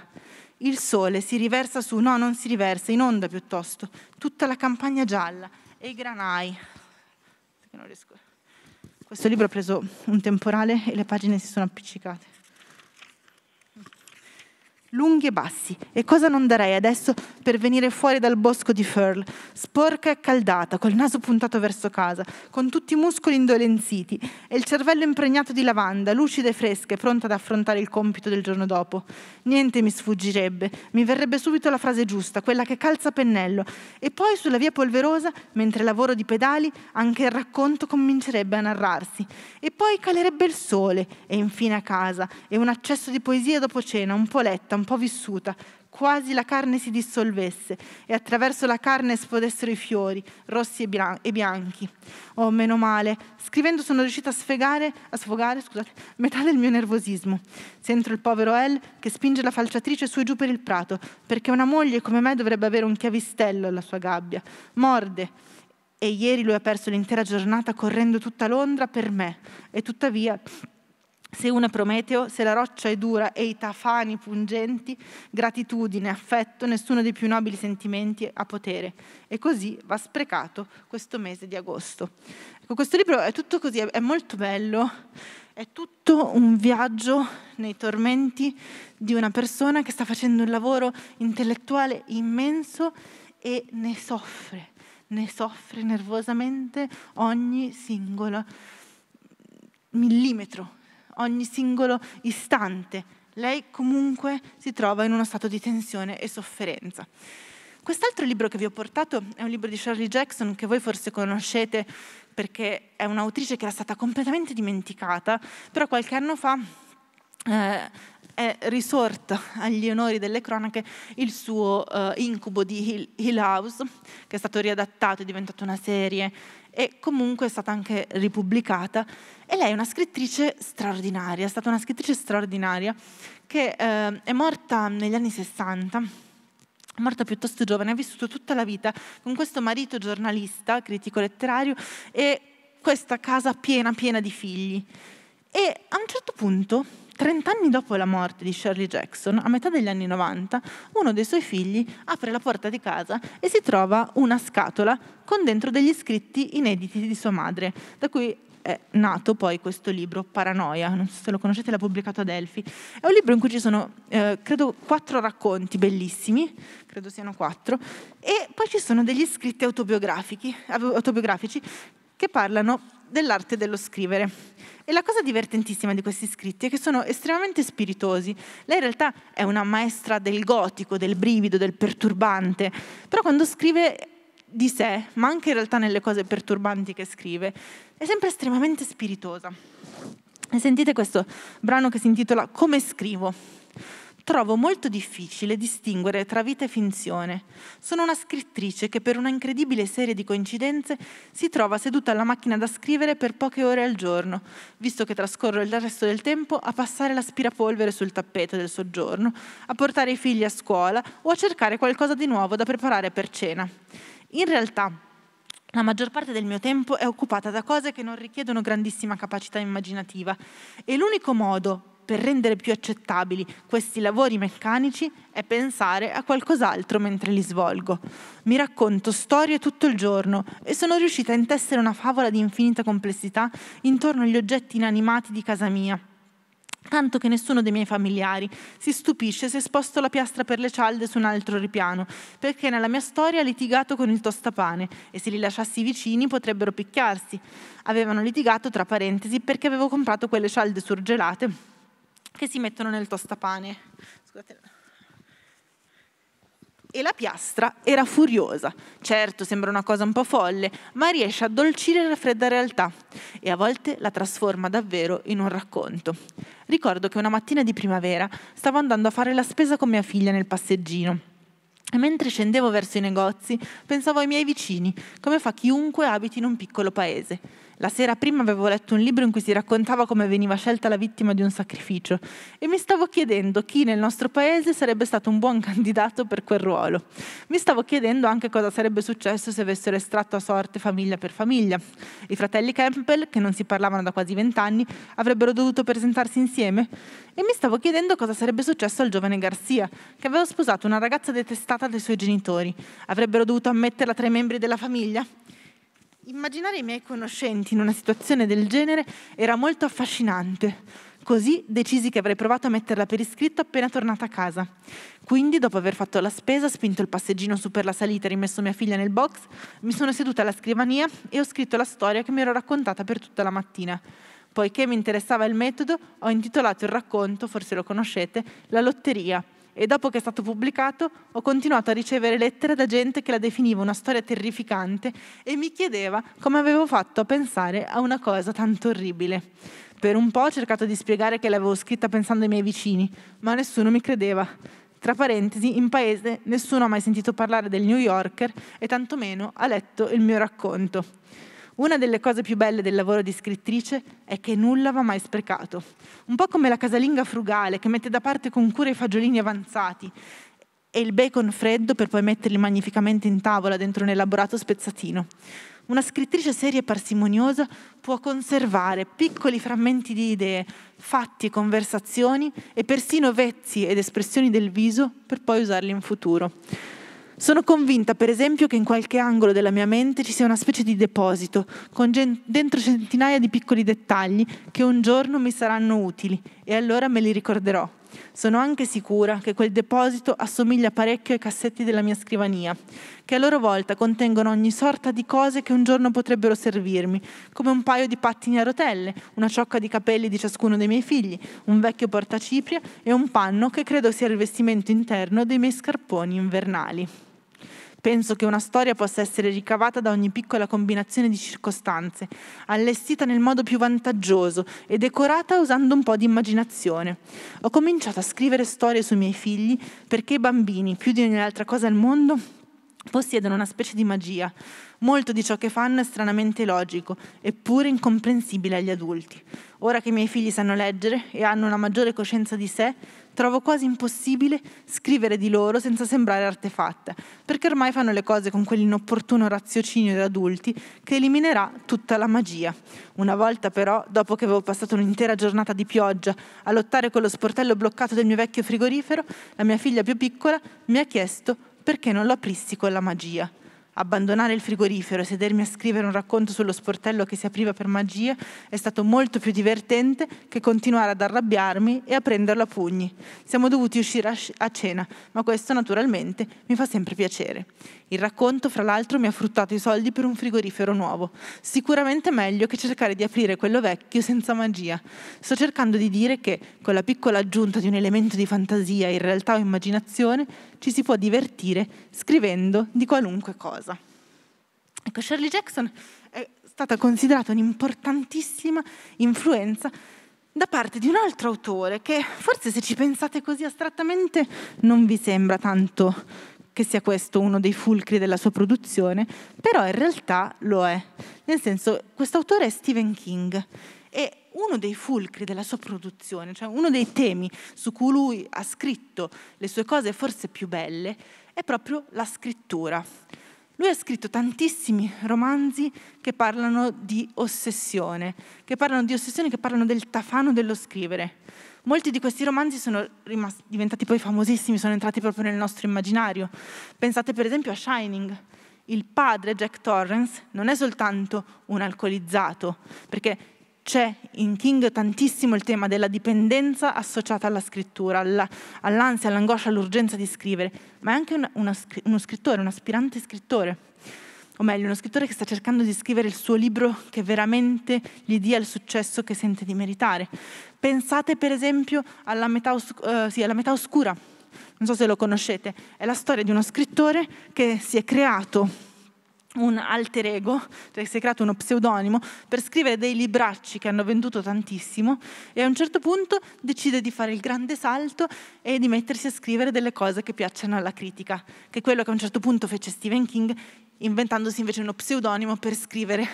Il sole si riversa su, no, non si riversa, in onda piuttosto, tutta la campagna gialla e i granai. Questo libro ha preso un temporale e le pagine si sono appiccicate lunghi e bassi. E cosa non darei adesso per venire fuori dal bosco di Furl, sporca e accaldata, col naso puntato verso casa, con tutti i muscoli indolenziti e il cervello impregnato di lavanda, lucida e fresca e pronta ad affrontare il compito del giorno dopo. Niente mi sfuggirebbe, mi verrebbe subito la frase giusta, quella che calza pennello. E poi sulla via polverosa, mentre lavoro di pedali, anche il racconto comincerebbe a narrarsi. E poi calerebbe il sole, e infine a casa, e un accesso di poesia dopo cena, un po' letta, un po' vissuta, quasi la carne si dissolvesse e attraverso la carne esplodessero i fiori, rossi e, bianchi. Oh, meno male, scrivendo sono riuscita a sfegare, a sfogare scusate, metà del mio nervosismo. Sento il povero El che spinge la falciatrice su e giù per il prato, perché una moglie come me dovrebbe avere un chiavistello alla sua gabbia. Morde. E ieri lui ha perso l'intera giornata correndo tutta Londra per me. E tuttavia se una Prometeo, se la roccia è dura e i tafani pungenti, gratitudine, affetto, nessuno dei più nobili sentimenti ha potere. E così va sprecato questo mese di agosto. Ecco, questo libro è tutto così, è molto bello, è tutto un viaggio nei tormenti di una persona che sta facendo un lavoro intellettuale immenso e ne soffre, ne soffre nervosamente ogni singolo millimetro ogni singolo istante. Lei comunque si trova in uno stato di tensione e sofferenza. Quest'altro libro che vi ho portato è un libro di Shirley Jackson che voi forse conoscete perché è un'autrice che era stata completamente dimenticata, però qualche anno fa eh, è risorto agli onori delle cronache il suo uh, incubo di Hill, Hill House, che è stato riadattato, è diventato una serie e comunque è stata anche ripubblicata. E lei è una scrittrice straordinaria, è stata una scrittrice straordinaria che eh, è morta negli anni 60, è morta piuttosto giovane, ha vissuto tutta la vita con questo marito giornalista, critico letterario e questa casa piena piena di figli. E a un certo punto Trent'anni dopo la morte di Shirley Jackson, a metà degli anni 90, uno dei suoi figli apre la porta di casa e si trova una scatola con dentro degli scritti inediti di sua madre, da cui è nato poi questo libro Paranoia, non so se lo conoscete, l'ha pubblicato a Delphi. È un libro in cui ci sono, eh, credo, quattro racconti bellissimi, credo siano quattro, e poi ci sono degli scritti autobiografici che parlano dell'arte dello scrivere. E la cosa divertentissima di questi scritti è che sono estremamente spiritosi. Lei in realtà è una maestra del gotico, del brivido, del perturbante, però quando scrive di sé, ma anche in realtà nelle cose perturbanti che scrive, è sempre estremamente spiritosa. E sentite questo brano che si intitola Come scrivo. Trovo molto difficile distinguere tra vita e finzione. Sono una scrittrice che per una incredibile serie di coincidenze si trova seduta alla macchina da scrivere per poche ore al giorno, visto che trascorro il resto del tempo a passare l'aspirapolvere sul tappeto del soggiorno, a portare i figli a scuola o a cercare qualcosa di nuovo da preparare per cena. In realtà, la maggior parte del mio tempo è occupata da cose che non richiedono grandissima capacità immaginativa e l'unico modo per rendere più accettabili questi lavori meccanici è pensare a qualcos'altro mentre li svolgo. Mi racconto storie tutto il giorno e sono riuscita a intessere una favola di infinita complessità intorno agli oggetti inanimati di casa mia tanto che nessuno dei miei familiari si stupisce se sposto la piastra per le cialde su un altro ripiano, perché nella mia storia ha litigato con il tostapane e se li lasciassi vicini potrebbero picchiarsi. Avevano litigato, tra parentesi, perché avevo comprato quelle cialde surgelate che si mettono nel tostapane. Scusate. E la piastra era furiosa. Certo, sembra una cosa un po' folle, ma riesce a addolcire la fredda realtà e a volte la trasforma davvero in un racconto. Ricordo che una mattina di primavera stavo andando a fare la spesa con mia figlia nel passeggino. E mentre scendevo verso i negozi, pensavo ai miei vicini, come fa chiunque abiti in un piccolo paese. La sera prima avevo letto un libro in cui si raccontava come veniva scelta la vittima di un sacrificio e mi stavo chiedendo chi nel nostro paese sarebbe stato un buon (laughs) candidato per quel ruolo. Mi stavo chiedendo anche cosa sarebbe successo se avessero estratto a sorte famiglia per famiglia. I fratelli Campbell, che non si parlavano da quasi vent'anni, avrebbero dovuto presentarsi insieme? E mi stavo chiedendo cosa sarebbe successo al giovane Garcia, che aveva sposato una ragazza detestata dai suoi genitori. Avrebbero dovuto ammetterla tra i membri della famiglia? Immaginare i miei conoscenti in una situazione del genere era molto affascinante. Così decisi che avrei provato a metterla per iscritto appena tornata a casa. Quindi, dopo aver fatto la spesa, spinto il passeggino su per la salita e rimesso mia figlia nel box, mi sono seduta alla scrivania e ho scritto la storia che mi ero raccontata per tutta la mattina. Poiché mi interessava il metodo, ho intitolato il racconto, forse lo conoscete, La lotteria e dopo che è stato pubblicato ho continuato a ricevere lettere da gente che la definiva una storia terrificante e mi chiedeva come avevo fatto a pensare a una cosa tanto orribile. Per un po' ho cercato di spiegare che l'avevo scritta pensando ai miei vicini, ma nessuno mi credeva. Tra parentesi, in paese nessuno ha mai sentito parlare del New Yorker e tantomeno ha letto il mio racconto. Una delle cose più belle del lavoro di scrittrice è che nulla va mai sprecato. Un po' come la casalinga frugale che mette da parte con cura i fagiolini avanzati e il bacon freddo per poi metterli magnificamente in tavola dentro un elaborato spezzatino. Una scrittrice seria e parsimoniosa può conservare piccoli frammenti di idee, fatti, e conversazioni e persino vezzi ed espressioni del viso per poi usarli in futuro. Sono convinta, per esempio, che in qualche angolo della mia mente ci sia una specie di deposito, con gen- dentro centinaia di piccoli dettagli che un giorno mi saranno utili e allora me li ricorderò. Sono anche sicura che quel deposito assomiglia parecchio ai cassetti della mia scrivania, che a loro volta contengono ogni sorta di cose che un giorno potrebbero servirmi, come un paio di pattini a rotelle, una ciocca di capelli di ciascuno dei miei figli, un vecchio portacipria e un panno che credo sia il vestimento interno dei miei scarponi invernali. Penso che una storia possa essere ricavata da ogni piccola combinazione di circostanze, allestita nel modo più vantaggioso e decorata usando un po' di immaginazione. Ho cominciato a scrivere storie sui miei figli perché i bambini, più di ogni altra cosa al mondo, possiedono una specie di magia. Molto di ciò che fanno è stranamente logico, eppure incomprensibile agli adulti. Ora che i miei figli sanno leggere e hanno una maggiore coscienza di sé, Trovo quasi impossibile scrivere di loro senza sembrare artefatta, perché ormai fanno le cose con quell'inopportuno raziocinio da adulti che eliminerà tutta la magia. Una volta però, dopo che avevo passato un'intera giornata di pioggia a lottare con lo sportello bloccato del mio vecchio frigorifero, la mia figlia più piccola mi ha chiesto perché non lo aprissi con la magia abbandonare il frigorifero e sedermi a scrivere un racconto sullo sportello che si apriva per magia è stato molto più divertente che continuare ad arrabbiarmi e a prenderlo a pugni. Siamo dovuti uscire a, cena, ma questo naturalmente mi fa sempre piacere. Il racconto, fra l'altro, mi ha fruttato i soldi per un frigorifero nuovo, sicuramente meglio che cercare di aprire quello vecchio senza magia. Sto cercando di dire che, con la piccola aggiunta di un elemento di fantasia, in realtà o immaginazione, ci si può divertire scrivendo di qualunque cosa. Ecco, Shirley Jackson è stata considerata un'importantissima influenza da parte di un altro autore che forse se ci pensate così astrattamente non vi sembra tanto che sia questo uno dei fulcri della sua produzione, però in realtà lo è. Nel senso, questo autore è Stephen King e uno dei fulcri della sua produzione, cioè uno dei temi su cui lui ha scritto le sue cose forse più belle, è proprio la scrittura. Lui ha scritto tantissimi romanzi che parlano di ossessione, che parlano di ossessione, che parlano del tafano dello scrivere. Molti di questi romanzi sono rimasti, diventati poi famosissimi, sono entrati proprio nel nostro immaginario. Pensate per esempio a Shining. Il padre, Jack Torrance, non è soltanto un alcolizzato, perché c'è in King tantissimo il tema della dipendenza associata alla scrittura, all'ansia, all'angoscia, all'urgenza di scrivere, ma è anche una, una, uno scrittore, un aspirante scrittore, o meglio, uno scrittore che sta cercando di scrivere il suo libro che veramente gli dia il successo che sente di meritare. Pensate per esempio alla metà, os- uh, sì, alla metà oscura, non so se lo conoscete, è la storia di uno scrittore che si è creato un alter ego, cioè si è creato uno pseudonimo, per scrivere dei libracci che hanno venduto tantissimo e a un certo punto decide di fare il grande salto e di mettersi a scrivere delle cose che piacciono alla critica, che è quello che a un certo punto fece Stephen King inventandosi invece uno pseudonimo per scrivere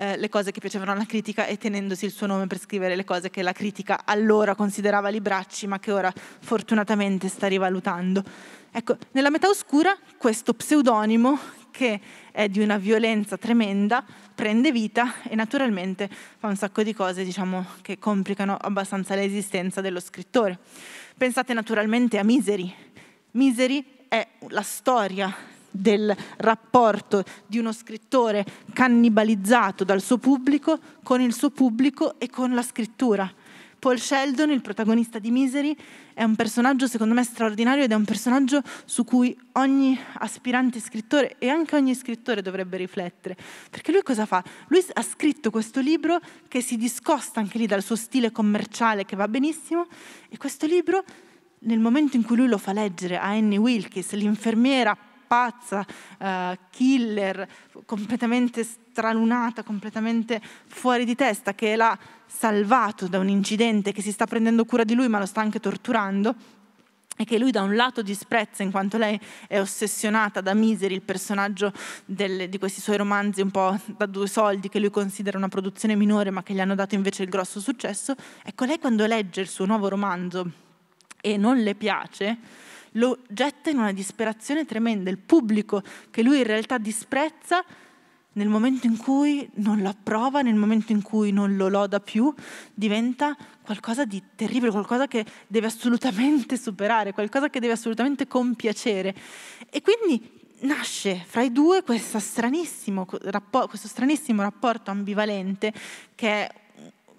eh, le cose che piacevano alla critica e tenendosi il suo nome per scrivere le cose che la critica allora considerava libracci ma che ora fortunatamente sta rivalutando. Ecco, nella metà oscura questo pseudonimo che è di una violenza tremenda, prende vita e naturalmente fa un sacco di cose diciamo, che complicano abbastanza l'esistenza dello scrittore. Pensate naturalmente a Misery. Misery è la storia del rapporto di uno scrittore cannibalizzato dal suo pubblico con il suo pubblico e con la scrittura. Paul Sheldon, il protagonista di Misery, è un personaggio secondo me straordinario ed è un personaggio su cui ogni aspirante scrittore e anche ogni scrittore dovrebbe riflettere. Perché lui cosa fa? Lui ha scritto questo libro che si discosta anche lì dal suo stile commerciale che va benissimo e questo libro nel momento in cui lui lo fa leggere a Annie Wilkes, l'infermiera pazza, eh, killer, completamente stralunata, completamente fuori di testa, che l'ha salvato da un incidente, che si sta prendendo cura di lui ma lo sta anche torturando, e che lui da un lato disprezza in quanto lei è ossessionata da Misery, il personaggio del, di questi suoi romanzi un po' da due soldi che lui considera una produzione minore ma che gli hanno dato invece il grosso successo, ecco lei quando legge il suo nuovo romanzo e non le piace, lo getta in una disperazione tremenda, il pubblico che lui in realtà disprezza nel momento in cui non lo approva, nel momento in cui non lo loda più, diventa qualcosa di terribile, qualcosa che deve assolutamente superare, qualcosa che deve assolutamente compiacere. E quindi nasce fra i due questo stranissimo, questo stranissimo rapporto ambivalente che è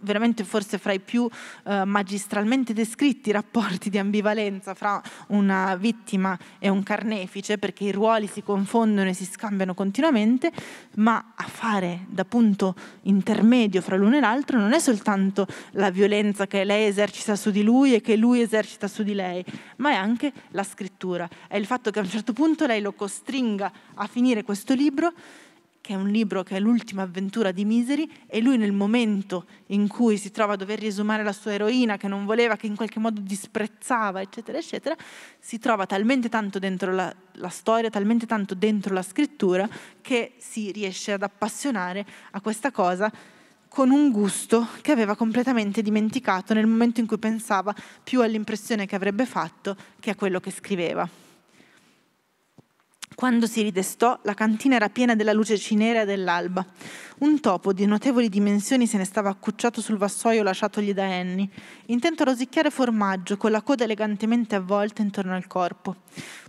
veramente forse fra i più eh, magistralmente descritti rapporti di ambivalenza fra una vittima e un carnefice, perché i ruoli si confondono e si scambiano continuamente, ma a fare da punto intermedio fra l'uno e l'altro non è soltanto la violenza che lei esercita su di lui e che lui esercita su di lei, ma è anche la scrittura, è il fatto che a un certo punto lei lo costringa a finire questo libro che è un libro che è l'ultima avventura di Misery, e lui nel momento in cui si trova a dover riesumare la sua eroina, che non voleva, che in qualche modo disprezzava, eccetera, eccetera, si trova talmente tanto dentro la, la storia, talmente tanto dentro la scrittura, che si riesce ad appassionare a questa cosa con un gusto che aveva completamente dimenticato nel momento in cui pensava più all'impressione che avrebbe fatto che a quello che scriveva. Quando si ridestò, la cantina era piena della luce cinerea dell'alba. Un topo di notevoli dimensioni se ne stava accucciato sul vassoio lasciatogli da Annie, intento a rosicchiare formaggio con la coda elegantemente avvolta intorno al corpo.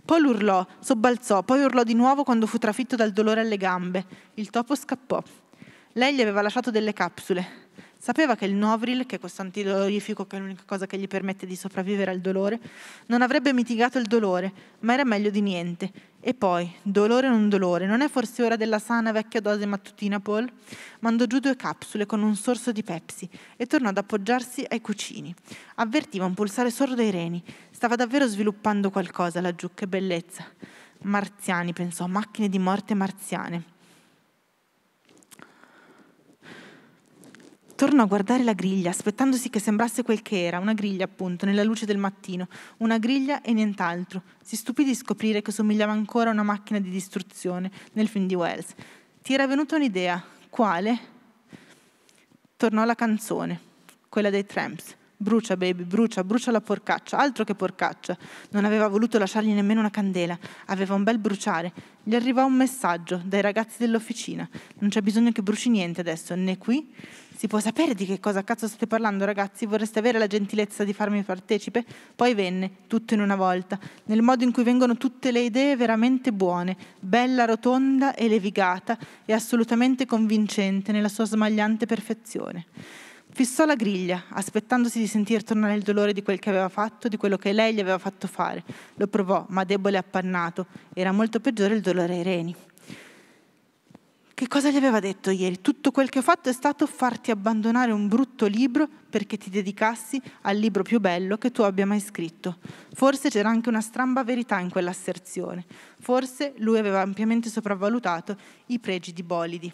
Poi l'urlò, sobbalzò, poi urlò di nuovo quando fu trafitto dal dolore alle gambe. Il topo scappò. Lei gli aveva lasciato delle capsule. Sapeva che il Novril, che è questo antidolorifico che è l'unica cosa che gli permette di sopravvivere al dolore, non avrebbe mitigato il dolore, ma era meglio di niente. E poi, dolore non dolore, non è forse ora della sana vecchia dose mattutina, Paul? Mandò giù due capsule con un sorso di Pepsi e tornò ad appoggiarsi ai cucini. Avvertiva un pulsare sordo ai reni. Stava davvero sviluppando qualcosa laggiù, che bellezza. Marziani, pensò, macchine di morte marziane. Tornò a guardare la griglia, aspettandosi che sembrasse quel che era, una griglia appunto, nella luce del mattino, una griglia e nient'altro. Si stupì di scoprire che somigliava ancora a una macchina di distruzione nel film di Wells. Ti era venuta un'idea, quale? Tornò la canzone, quella dei Tramps. Brucia, baby, brucia, brucia la porcaccia, altro che porcaccia. Non aveva voluto lasciargli nemmeno una candela, aveva un bel bruciare. Gli arrivò un messaggio dai ragazzi dell'officina. Non c'è bisogno che bruci niente adesso, né qui si può sapere di che cosa cazzo state parlando, ragazzi? Vorreste avere la gentilezza di farmi partecipe? Poi venne, tutto in una volta, nel modo in cui vengono tutte le idee veramente buone, bella, rotonda e levigata e assolutamente convincente nella sua smagliante perfezione. Fissò la griglia, aspettandosi di sentire tornare il dolore di quel che aveva fatto, di quello che lei gli aveva fatto fare. Lo provò, ma debole e appannato. Era molto peggiore il dolore ai reni. Che cosa gli aveva detto ieri? Tutto quel che ho fatto è stato farti abbandonare un brutto libro perché ti dedicassi al libro più bello che tu abbia mai scritto. Forse c'era anche una stramba verità in quell'asserzione. Forse lui aveva ampiamente sopravvalutato i pregi di Bolidi.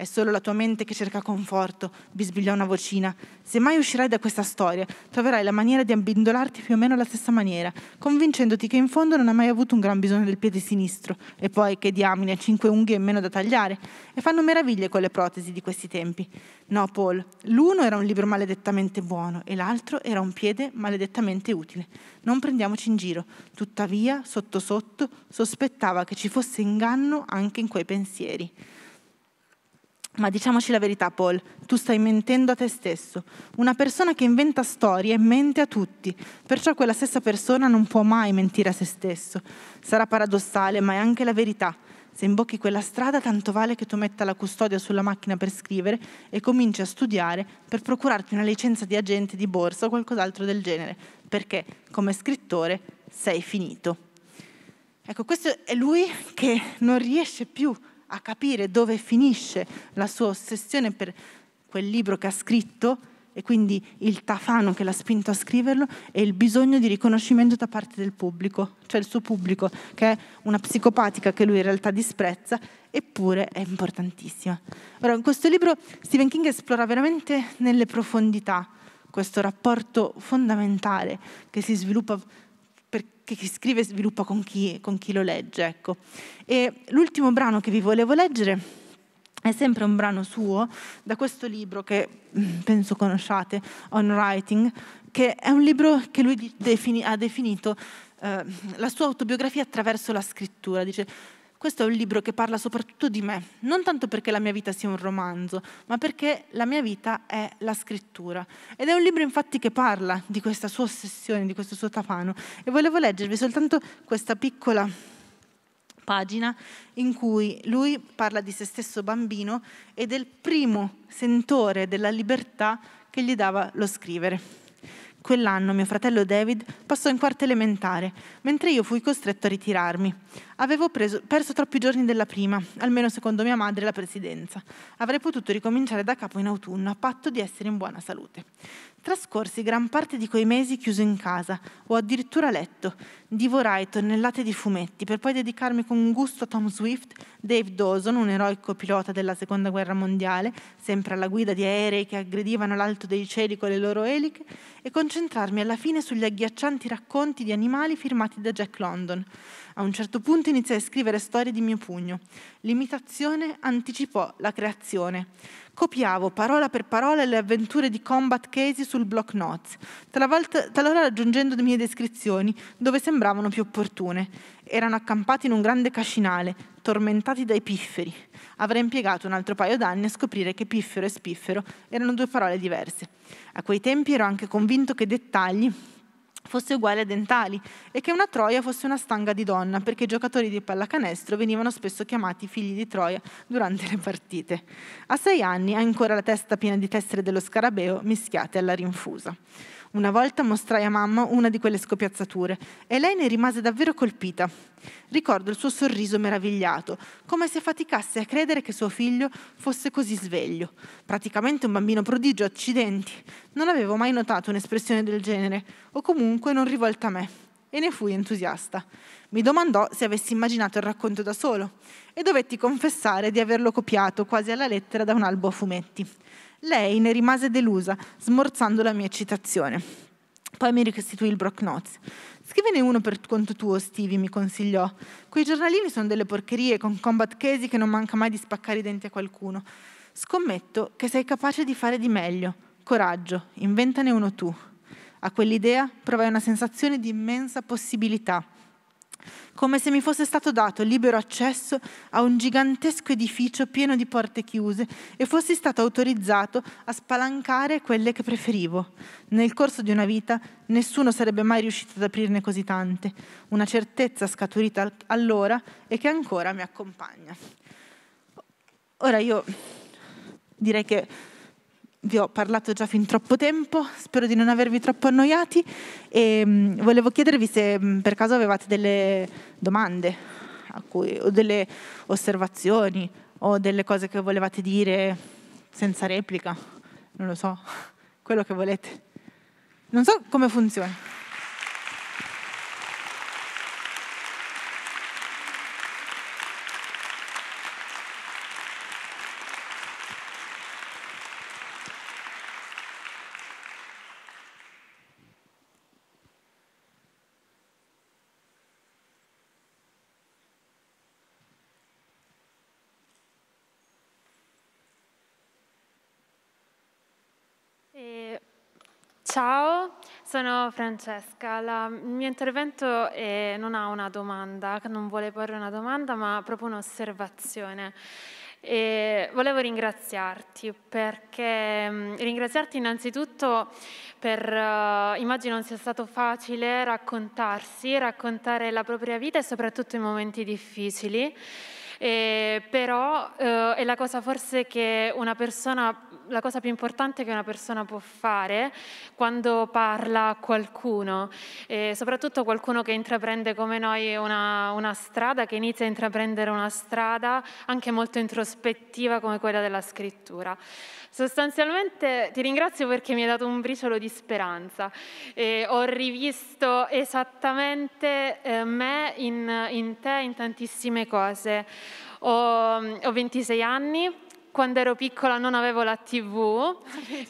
È solo la tua mente che cerca conforto, bisbigliò una vocina. Se mai uscirai da questa storia, troverai la maniera di abbindolarti più o meno alla stessa maniera, convincendoti che in fondo non hai mai avuto un gran bisogno del piede sinistro, e poi che diamine, cinque unghie in meno da tagliare. E fanno meraviglie con le protesi di questi tempi. No, Paul, l'uno era un libro maledettamente buono e l'altro era un piede maledettamente utile. Non prendiamoci in giro. Tuttavia, sotto sotto, sospettava che ci fosse inganno anche in quei pensieri. Ma diciamoci la verità, Paul, tu stai mentendo a te stesso. Una persona che inventa storie mente a tutti, perciò quella stessa persona non può mai mentire a se stesso. Sarà paradossale, ma è anche la verità. Se imbocchi quella strada, tanto vale che tu metta la custodia sulla macchina per scrivere e cominci a studiare per procurarti una licenza di agente di borsa o qualcos'altro del genere, perché come scrittore sei finito. Ecco, questo è lui che non riesce più a a capire dove finisce la sua ossessione per quel libro che ha scritto e quindi il tafano che l'ha spinto a scriverlo e il bisogno di riconoscimento da parte del pubblico, cioè il suo pubblico, che è una psicopatica che lui in realtà disprezza, eppure è importantissima. Ora, in questo libro Stephen King esplora veramente nelle profondità questo rapporto fondamentale che si sviluppa che chi scrive sviluppa con chi, con chi lo legge. Ecco. E l'ultimo brano che vi volevo leggere è sempre un brano suo, da questo libro che mm, penso conosciate, On Writing, che è un libro che lui defini, ha definito eh, la sua autobiografia attraverso la scrittura. Dice, questo è un libro che parla soprattutto di me, non tanto perché la mia vita sia un romanzo, ma perché la mia vita è la scrittura. Ed è un libro infatti che parla di questa sua ossessione, di questo suo tafano. E volevo leggervi soltanto questa piccola pagina in cui lui parla di se stesso bambino e del primo sentore della libertà che gli dava lo scrivere. Quell'anno mio fratello David passò in quarta elementare, mentre io fui costretto a ritirarmi. Avevo preso, perso troppi giorni della prima, almeno secondo mia madre la presidenza. Avrei potuto ricominciare da capo in autunno, a patto di essere in buona salute. Trascorsi gran parte di quei mesi chiuso in casa o addirittura a letto, divorai tonnellate di fumetti per poi dedicarmi con gusto a Tom Swift, Dave Dawson, un eroico pilota della Seconda Guerra Mondiale, sempre alla guida di aerei che aggredivano l'alto dei cieli con le loro eliche, e concentrarmi alla fine sugli agghiaccianti racconti di animali firmati da Jack London, a un certo punto iniziai a scrivere storie di mio pugno. L'imitazione anticipò la creazione. Copiavo parola per parola le avventure di Combat Casey sul block notes, talora raggiungendo le mie descrizioni dove sembravano più opportune. Erano accampati in un grande cascinale, tormentati dai pifferi. Avrei impiegato un altro paio d'anni a scoprire che piffero e spiffero erano due parole diverse. A quei tempi ero anche convinto che dettagli fosse uguale a Dentali e che una Troia fosse una stanga di donna, perché i giocatori di pallacanestro venivano spesso chiamati figli di Troia durante le partite. A sei anni ha ancora la testa piena di tessere dello scarabeo mischiate alla rinfusa. Una volta mostrai a mamma una di quelle scopiazzature e lei ne rimase davvero colpita. Ricordo il suo sorriso meravigliato, come se faticasse a credere che suo figlio fosse così sveglio. Praticamente un bambino prodigio, accidenti. Non avevo mai notato un'espressione del genere, o comunque non rivolta a me e ne fui entusiasta. Mi domandò se avessi immaginato il racconto da solo e dovetti confessare di averlo copiato quasi alla lettera da un albo a fumetti. Lei ne rimase delusa, smorzando la mia eccitazione. Poi mi ricostituì il Brock Notes. Scrivene uno per conto tuo, Stevie, mi consigliò. Quei giornalini sono delle porcherie con combat case che non manca mai di spaccare i denti a qualcuno. Scommetto che sei capace di fare di meglio. Coraggio, inventane uno tu. A quell'idea provai una sensazione di immensa possibilità come se mi fosse stato dato libero accesso a un gigantesco edificio pieno di porte chiuse e fossi stato autorizzato a spalancare quelle che preferivo. Nel corso di una vita nessuno sarebbe mai riuscito ad aprirne così tante, una certezza scaturita allora e che ancora mi accompagna. Ora io direi che vi ho parlato già fin troppo tempo, spero di non avervi troppo annoiati e mm, volevo chiedervi se mm, per caso avevate delle domande cui, o delle osservazioni o delle cose che volevate dire senza replica, non lo so, (laughs) quello che volete. Non so come funziona. Ciao, sono Francesca. La, il mio intervento è, eh, non ha una domanda, non vuole porre una domanda, ma proprio un'osservazione. E volevo ringraziarti perché mm, ringraziarti innanzitutto per uh, immagino sia stato facile raccontarsi, raccontare la propria vita e soprattutto in momenti difficili. E, però uh, è la cosa forse che una persona la cosa più importante che una persona può fare quando parla a qualcuno, e soprattutto qualcuno che intraprende come noi una, una strada, che inizia a intraprendere una strada anche molto introspettiva come quella della scrittura. Sostanzialmente ti ringrazio perché mi hai dato un briciolo di speranza. E ho rivisto esattamente eh, me in, in te in tantissime cose. Ho, mm, ho 26 anni, quando ero piccola non avevo la tv,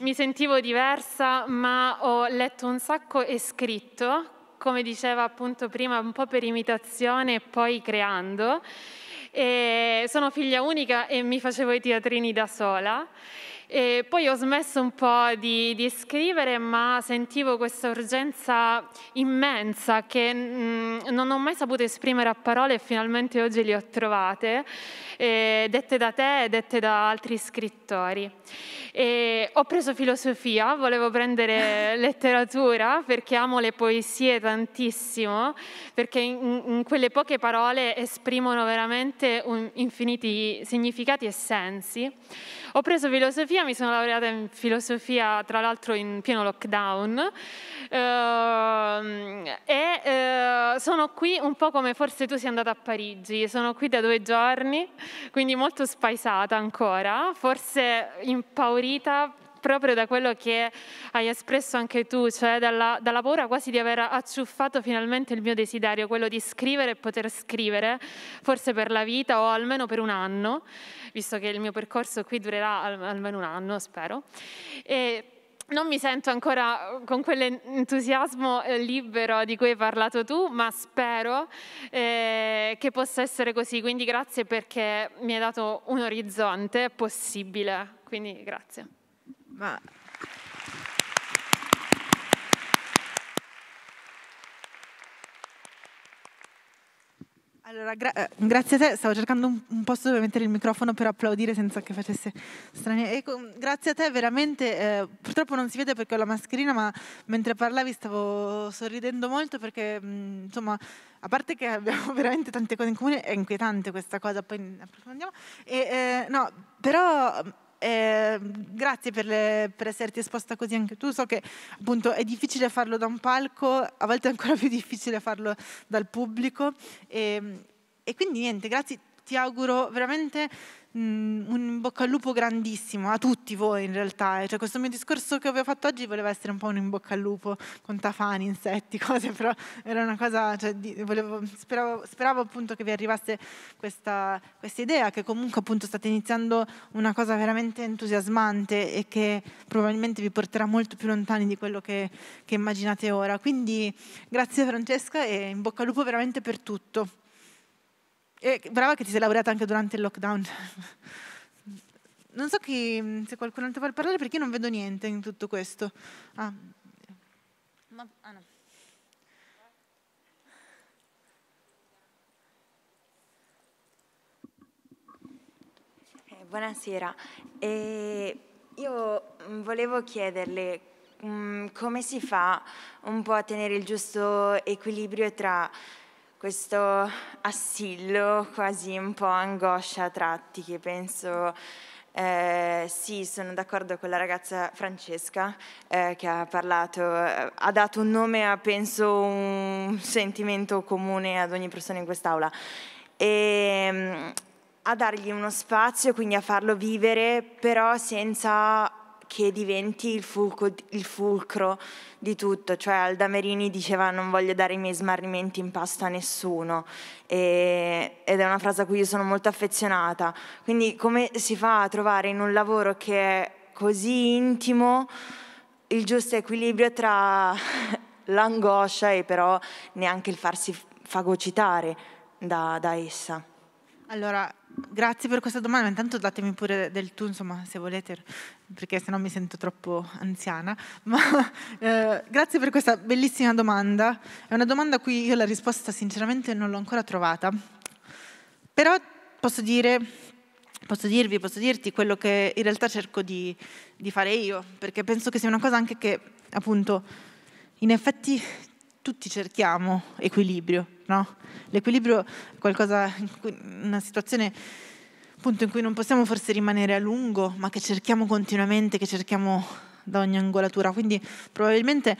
mi sentivo diversa, ma ho letto un sacco e scritto, come diceva appunto prima, un po' per imitazione e poi creando. E sono figlia unica e mi facevo i teatrini da sola. E poi ho smesso un po' di, di, scrivere, ma sentivo questa urgenza immensa che mh, mm, non ho mai saputo esprimere a parole e finalmente oggi le ho trovate eh, dette da te e dette da altri scrittori. E ho preso filosofia, volevo prendere (laughs) letteratura perché amo le poesie tantissimo, perché in, in quelle poche parole esprimono veramente un, infiniti significati e sensi. Ho preso filosofia, mi sono laureata in filosofia tra l'altro in pieno lockdown ehm, e eh, sono qui un po' come forse tu sei andata a Parigi, sono qui da due giorni quindi molto spaesata ancora, forse impaurita proprio da quello che hai espresso anche tu, cioè dalla, dalla, paura quasi di aver acciuffato finalmente il mio desiderio, quello di scrivere e poter scrivere, forse per la vita o almeno per un anno, visto che il mio percorso qui durerà al, almeno un anno, spero. E, non mi sento ancora eh, con quell'entusiasmo eh, libero di cui hai parlato tu, ma spero eh, che possa essere così. Quindi grazie perché mi hai dato un orizzonte possibile. Quindi grazie. Ma Allora, gra eh, grazie a te, stavo cercando un, un, posto dove mettere il microfono per applaudire senza che facesse strani. Ecco, grazie a te, veramente, eh, purtroppo non si vede perché ho la mascherina, ma mentre parlavi stavo sorridendo molto perché, mh, mm, insomma, a parte che abbiamo (laughs) veramente tante cose in comune, è inquietante questa cosa, poi approfondiamo. E, eh, no, però eh, grazie per, le, per, esserti esposta così anche tu. So che appunto è difficile farlo da un palco, a volte è ancora più difficile farlo dal pubblico. E, ehm, e quindi niente, grazie ti auguro veramente mh, mm, un bocca al lupo grandissimo a tutti voi in realtà. Cioè, questo mio discorso che avevo fatto oggi voleva essere un po' un in bocca al lupo con tafani, insetti, (laughs) cose, però era una cosa, cioè, di, volevo, speravo, speravo, appunto che vi arrivasse questa, questa idea che comunque appunto state iniziando una cosa veramente entusiasmante e che probabilmente vi porterà molto più lontani di quello che, che immaginate ora. Quindi grazie Francesca e in bocca al lupo veramente per tutto. E brava che ti sei laureata anche durante il lockdown. Non so chi, se qualcun altro vuole parlare perché io non vedo niente in tutto questo. Ah. Ma, ah no. eh, buonasera, eh, io mm, volevo chiederle mh, mm, come si fa un po' a tenere il giusto equilibrio tra questo assillo, quasi un po' angoscia a tratti che penso... Eh, sì, sono d'accordo con la ragazza Francesca eh, che ha parlato, eh, ha dato un nome a penso un sentimento comune ad ogni persona in quest'aula. E, ehm, a dargli uno spazio, quindi a farlo vivere, però senza che diventi il, fulco, il fulcro di tutto. Cioè Aldamerini diceva non voglio dare i miei smarrimenti in pasta a nessuno e, ed è una frase a cui io sono molto affezionata. Quindi come si fa a trovare in un lavoro che è così intimo il giusto equilibrio tra (laughs) l'angoscia e però neanche il farsi fagocitare da, da essa? Allora, grazie per questa domanda. Intanto datemi pure del tu, insomma, se volete perché sennò mi sento troppo anziana, ma (laughs) eh, grazie per questa bellissima domanda. È una domanda a cui io la risposta sinceramente non l'ho ancora trovata, però posso, dire, posso dirvi, posso dirti quello che in realtà cerco di, di fare io, perché penso che sia una cosa anche che appunto in effetti tutti cerchiamo equilibrio, no? L'equilibrio è qualcosa, una situazione punto in cui non possiamo forse rimanere a lungo, ma che cerchiamo continuamente, che cerchiamo da ogni angolatura. Quindi probabilmente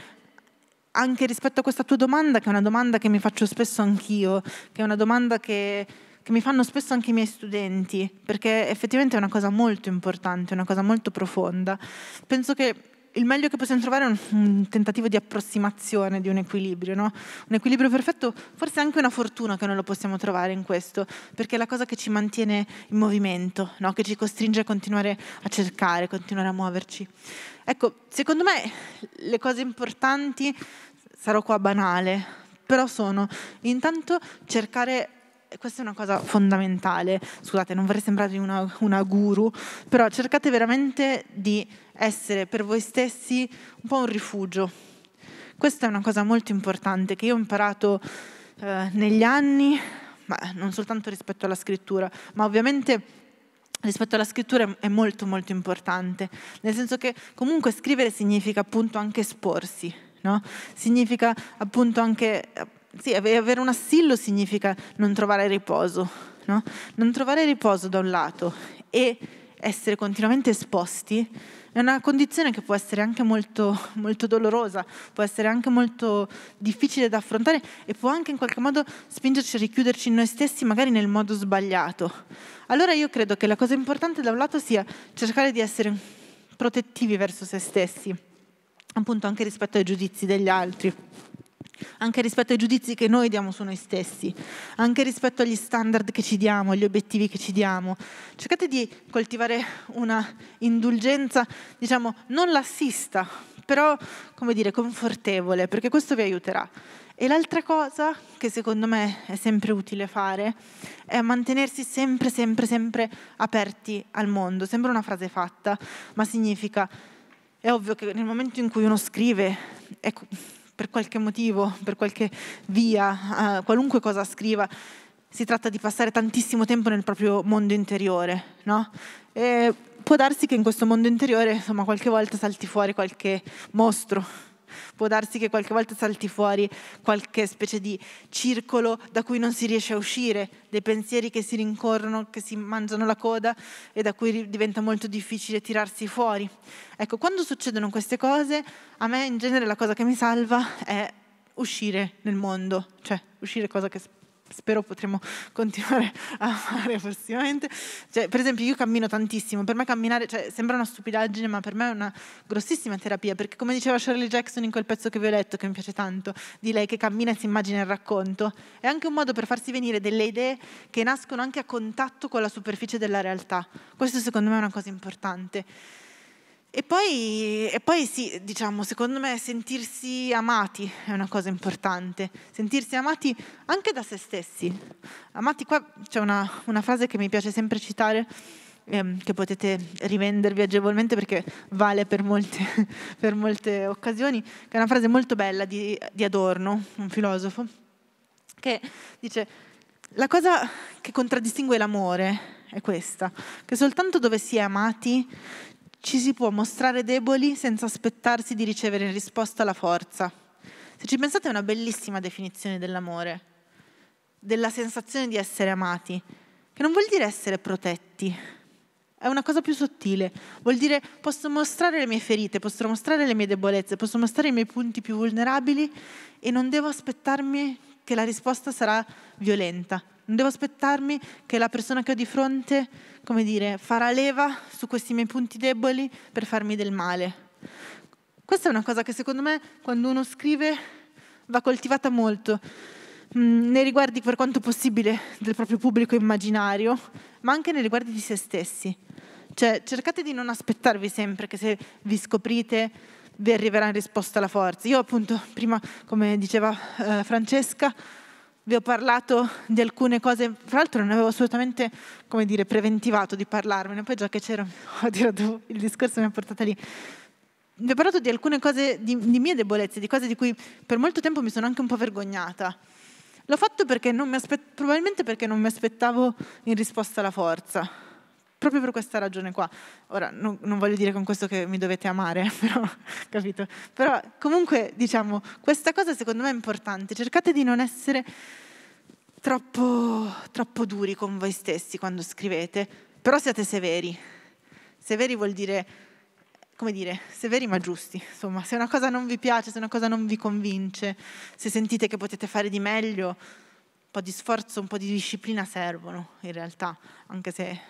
anche rispetto a questa tua domanda, che è una domanda che mi faccio spesso anch'io, che è una domanda che, che, mi fanno spesso anche i miei studenti, perché effettivamente è una cosa molto importante, una cosa molto profonda, penso che il meglio che possiamo trovare è un, tentativo di approssimazione di un equilibrio, no? un equilibrio perfetto, forse anche una fortuna che non lo possiamo trovare in questo, perché è la cosa che ci mantiene in movimento, no? che ci costringe a continuare a cercare, continuare a muoverci. Ecco, secondo me le cose importanti, sarò qua banale, però sono intanto cercare questa è una cosa fondamentale, scusate, non vorrei sembrarvi una, una guru, però cercate veramente di essere per voi stessi un po' un rifugio. Questa è una cosa molto importante che io ho imparato eh, negli anni, ma non soltanto rispetto alla scrittura, ma ovviamente rispetto alla scrittura è molto molto importante, nel senso che comunque scrivere significa appunto anche esporsi, no? significa appunto anche sì, avere un assillo significa non trovare riposo, no? Non trovare riposo da un lato e essere continuamente esposti è una condizione che può essere anche molto, molto dolorosa, può essere anche molto difficile da affrontare e può anche in qualche modo spingerci a richiuderci in noi stessi, magari nel modo sbagliato. Allora io credo che la cosa importante da un lato sia cercare di essere protettivi verso se stessi, appunto anche rispetto ai giudizi degli altri anche rispetto ai giudizi che noi diamo su noi stessi, anche rispetto agli standard che ci diamo, agli obiettivi che ci diamo. Cercate di coltivare una indulgenza, diciamo, non lassista, però, come dire, confortevole, perché questo vi aiuterà. E l'altra cosa che secondo me è sempre utile fare è mantenersi sempre, sempre, sempre aperti al mondo. Sembra una frase fatta, ma significa, è ovvio che nel momento in cui uno scrive, è ecco, per qualche motivo, per qualche via, eh, qualunque cosa scriva, si tratta di passare tantissimo tempo nel proprio mondo interiore, no? E può darsi che in questo mondo interiore, insomma, qualche volta salti fuori qualche mostro, Può darsi che qualche volta salti fuori qualche specie di circolo da cui non si riesce a uscire, dei pensieri che si rincorrono, che si mangiano la coda e da cui diventa molto difficile tirarsi fuori. Ecco, quando succedono queste cose, a me in genere la cosa che mi salva è uscire nel mondo, cioè uscire cosa che spesso spero potremo (laughs) continuare a fare prossimamente. Cioè, per esempio, io cammino tantissimo, per me camminare cioè, sembra una stupidaggine, ma per me è una grossissima terapia, perché come diceva Shirley Jackson in quel pezzo che vi ho letto, che mi piace tanto, di lei che cammina e si immagina il racconto, è anche un modo per farsi venire delle idee che nascono anche a contatto con la superficie della realtà. Questo secondo me è una cosa importante. E poi, e poi, sì, diciamo, secondo me sentirsi amati è una cosa importante, sentirsi amati anche da se stessi. Amati qua c'è una, una frase che mi piace sempre citare, ehm, che potete rivendervi agevolmente perché vale per molte, (laughs) per molte, occasioni, che è una frase molto bella di, di Adorno, un filosofo, che dice, la cosa che contraddistingue l'amore è questa, che soltanto dove si è amati ci si può mostrare deboli senza aspettarsi di ricevere in risposta la forza. Se ci pensate è una bellissima definizione dell'amore, della sensazione di essere amati, che non vuol dire essere protetti, è una cosa più sottile, vuol dire posso mostrare le mie ferite, posso mostrare le mie debolezze, posso mostrare i miei punti più vulnerabili e non devo aspettarmi che la risposta sarà violenta, non devo aspettarmi che la persona che ho di fronte, come dire, farà leva su questi miei punti deboli per farmi del male. Questa è una cosa che secondo me quando uno scrive va coltivata molto mm, nei riguardi per quanto possibile del proprio pubblico immaginario, ma anche nei riguardi di se stessi. Cioè, cercate di non aspettarvi sempre che se vi scoprite vi arriverà in risposta la forza. Io appunto prima, come diceva eh, Francesca, vi ho parlato di alcune cose, fra l'altro non avevo assolutamente, come dire, preventivato di parlarvene, poi già che c'era, ho (laughs) il discorso mi ha portata lì. Vi ho parlato di alcune cose, di, di mie debolezze, di cose di cui per molto tempo mi sono anche un po' vergognata. L'ho fatto perché non mi aspe- probabilmente perché non mi aspettavo in risposta la forza proprio per questa ragione qua. Ora, non, non, voglio dire con questo che mi dovete amare, (laughs) però, capito? Però comunque, diciamo, questa cosa secondo me è importante. Cercate di non essere troppo, troppo duri con voi stessi quando scrivete, però siate severi. Severi vuol dire come dire, severi ma giusti. Insomma, se una cosa non vi piace, se una cosa non vi convince, se sentite che potete fare di meglio, un po' di sforzo, un po' di disciplina servono in realtà, anche se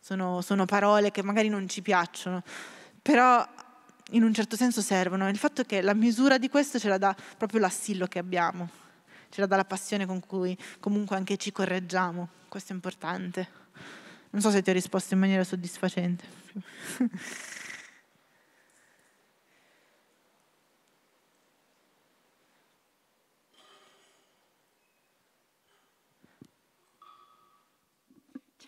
sono, sono parole che magari non ci piacciono, però in un certo senso servono. Il fatto è che la misura di questo ce la dà proprio l'assillo che abbiamo, ce la dà la passione con cui comunque anche ci correggiamo, questo è importante. Non so se ti ho risposto in maniera soddisfacente.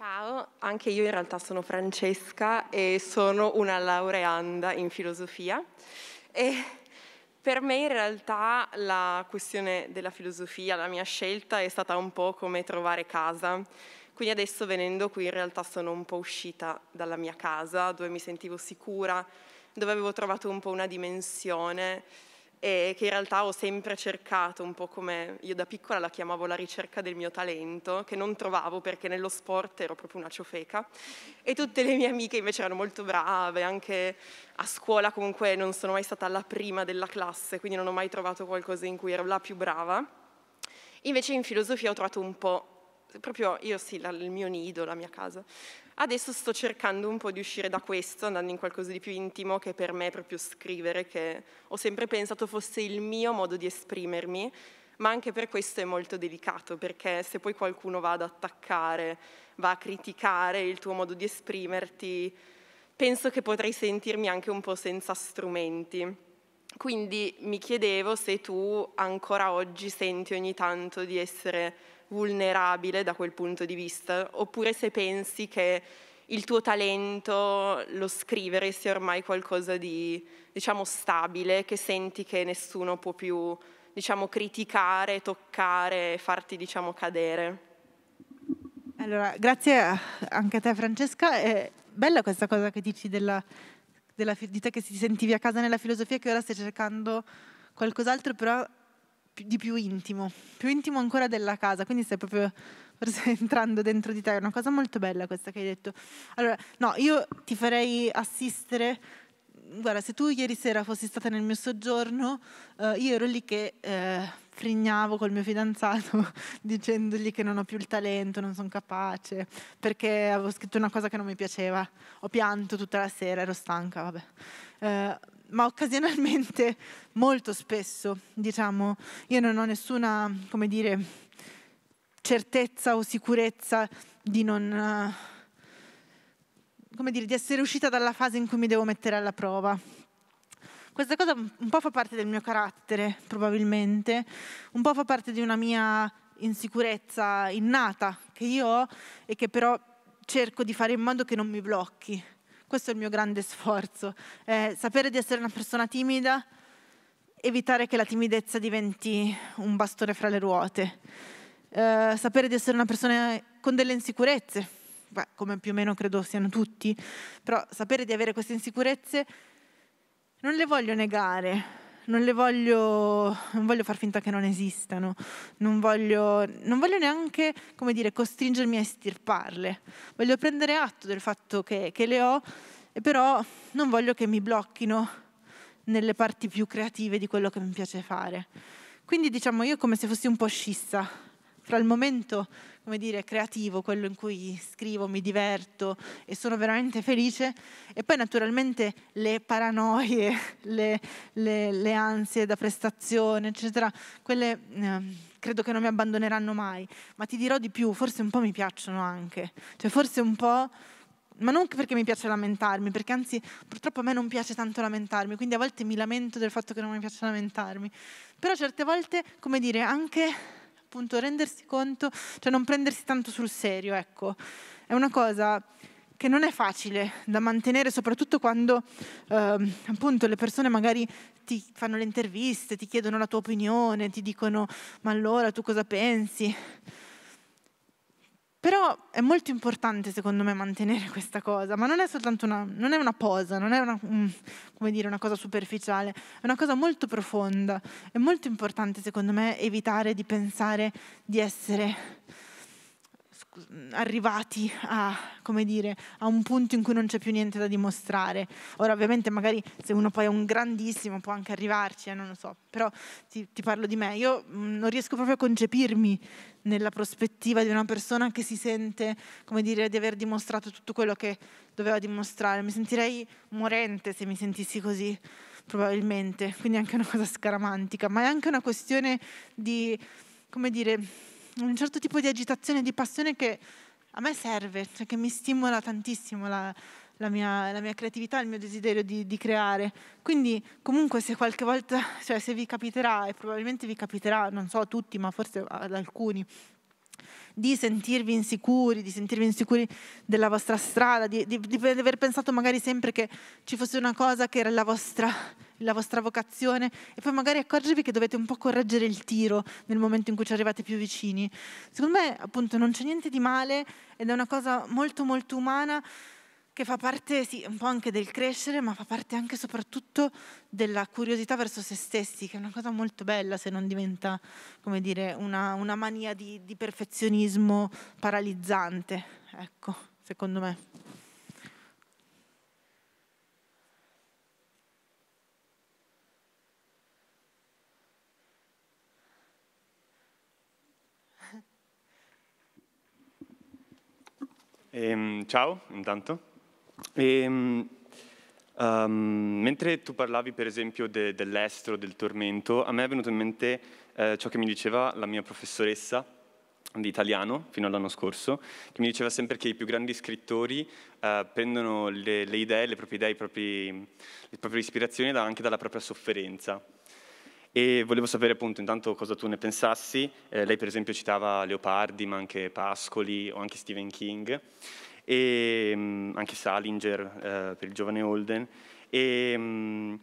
Ciao, anche io in realtà sono Francesca e sono una laureanda in filosofia e per me in realtà la questione della filosofia, la mia scelta è stata un po' come trovare casa. Quindi adesso venendo qui in realtà sono un po' uscita dalla mia casa dove mi sentivo sicura, dove avevo trovato un po' una dimensione e che in realtà ho sempre cercato, un po' come io da piccola la chiamavo la ricerca del mio talento, che non trovavo perché nello sport ero proprio una ciofeca e tutte le mie amiche invece erano molto brave, anche a scuola comunque non sono mai stata la prima della classe, quindi non ho mai trovato qualcosa in cui ero la più brava. Invece in filosofia ho trovato un po' proprio io sì, la, il mio nido, la mia casa. Adesso sto cercando un po' di uscire da questo, andando in qualcosa di più intimo che per me è proprio scrivere, che ho sempre pensato fosse il mio modo di esprimermi, ma anche per questo è molto delicato, perché se poi qualcuno va ad attaccare, va a criticare il tuo modo di esprimerti, penso che potrei sentirmi anche un po' senza strumenti. Quindi mi chiedevo se tu ancora oggi senti ogni tanto di essere vulnerabile da quel punto di vista, oppure se pensi che il tuo talento, lo scrivere sia ormai qualcosa di, diciamo, stabile, che senti che nessuno può più, diciamo, criticare, toccare, farti, diciamo, cadere. Allora, grazie anche a te Francesca. È bella questa cosa che dici della, della, di te che ti sentivi a casa nella filosofia che ora stai cercando qualcos'altro, però di più intimo, più intimo ancora della casa, quindi stai proprio forse (laughs) entrando dentro di te, è una cosa molto bella questa che hai detto. Allora, no, io ti farei assistere, guarda, se tu ieri sera fossi stata nel mio soggiorno, eh, io ero lì che eh, frignavo col mio fidanzato (laughs) dicendogli che non ho più il talento, non sono capace, perché avevo scritto una cosa che non mi piaceva, ho pianto tutta la sera, ero stanca, vabbè. Eh, ma occasionalmente, (laughs) molto spesso, diciamo, io non ho nessuna, come dire, certezza o sicurezza di non, eh, come dire, di essere uscita dalla fase in cui mi devo mettere alla prova. Questa cosa un po' fa parte del mio carattere, probabilmente, un po' fa parte di una mia insicurezza innata che io ho e che però cerco di fare in modo che non mi blocchi questo è il mio grande sforzo, eh, sapere di essere una persona timida, evitare che la timidezza diventi un bastone fra le ruote, eh, sapere di essere una persona con delle insicurezze, beh, come più o meno credo siano tutti, però sapere di avere queste insicurezze non le voglio negare, non le voglio, non voglio far finta che non esistano, non voglio, non voglio neanche, come dire, costringermi a estirparle. Voglio prendere atto del fatto che, che le ho, e però non voglio che mi blocchino nelle parti più creative di quello che mi piace fare. Quindi diciamo io come se fossi un po' scissa fra il momento come dire, creativo, quello in cui scrivo, mi diverto e sono veramente felice. E poi naturalmente le paranoie, (laughs) le, le, le ansie da prestazione, eccetera, quelle eh, credo che non mi abbandoneranno mai. Ma ti dirò di più, forse un po' mi piacciono anche. Cioè forse un po' ma non perché mi piace lamentarmi, perché anzi purtroppo a me non piace tanto lamentarmi, quindi a volte mi lamento del fatto che non mi piace lamentarmi. Però certe volte, come dire, anche appunto rendersi conto, cioè non prendersi tanto sul serio, ecco. È una cosa che non è facile da mantenere, soprattutto quando eh, appunto le persone magari ti fanno le interviste, ti chiedono la tua opinione, ti dicono ma allora tu cosa pensi? Però è molto importante secondo me mantenere (laughs) questa cosa, ma non è soltanto una, non è una posa, non è una, mm, dire, una, cosa superficiale, è una cosa molto profonda. È molto importante secondo me evitare di pensare di essere arrivati a, dire, a, un punto in cui non c'è più niente da dimostrare. Ora ovviamente magari se uno poi è un grandissimo può anche arrivarci, eh, non lo so, però ti, ti parlo di me. Io mm, non riesco proprio a concepirmi nella prospettiva di una persona che si sente, come dire, di aver dimostrato tutto quello che doveva dimostrare. Mi sentirei morente se mi sentissi così probabilmente, quindi è anche una cosa scaramantica, ma è anche una questione di, come dire, un certo tipo di agitazione, di passione che a me serve, cioè che mi stimola tantissimo la, la, mia, la mia, creatività, il mio desiderio di, di, creare. Quindi comunque se qualche volta, (laughs) cioè se vi capiterà, e probabilmente vi capiterà, non so a tutti, ma forse ad alcuni, di sentirvi insicuri, di sentirvi insicuri della vostra strada, di, di, di aver pensato magari sempre che ci fosse una cosa che era la vostra la vostra vocazione e poi magari accorgervi che dovete un po' correggere il tiro nel momento in cui ci arrivate più vicini. Secondo me appunto non c'è niente di male ed è una cosa molto molto umana che fa parte sì, un po' anche del crescere, ma fa parte anche e soprattutto della curiosità verso se stessi, che è una cosa molto bella se non diventa, come dire, una, una mania di, di perfezionismo paralizzante, ecco, secondo me. Ehm, ciao, intanto. Ehm, um, mentre tu parlavi per esempio de, dell'estro, del tormento, a me è venuto in mente eh, ciò che mi diceva la mia professoressa di italiano fino all'anno scorso, che mi diceva sempre che i più grandi scrittori eh, prendono le, le, idee, le proprie idee, propri, le proprie ispirazioni da, anche dalla propria sofferenza. E volevo sapere appunto intanto cosa tu ne pensassi. Eh, lei per esempio citava Leopardi, ma anche Pascoli o anche Stephen King e mh, mm, anche Salinger eh, per il giovane Holden. E, mh, mm,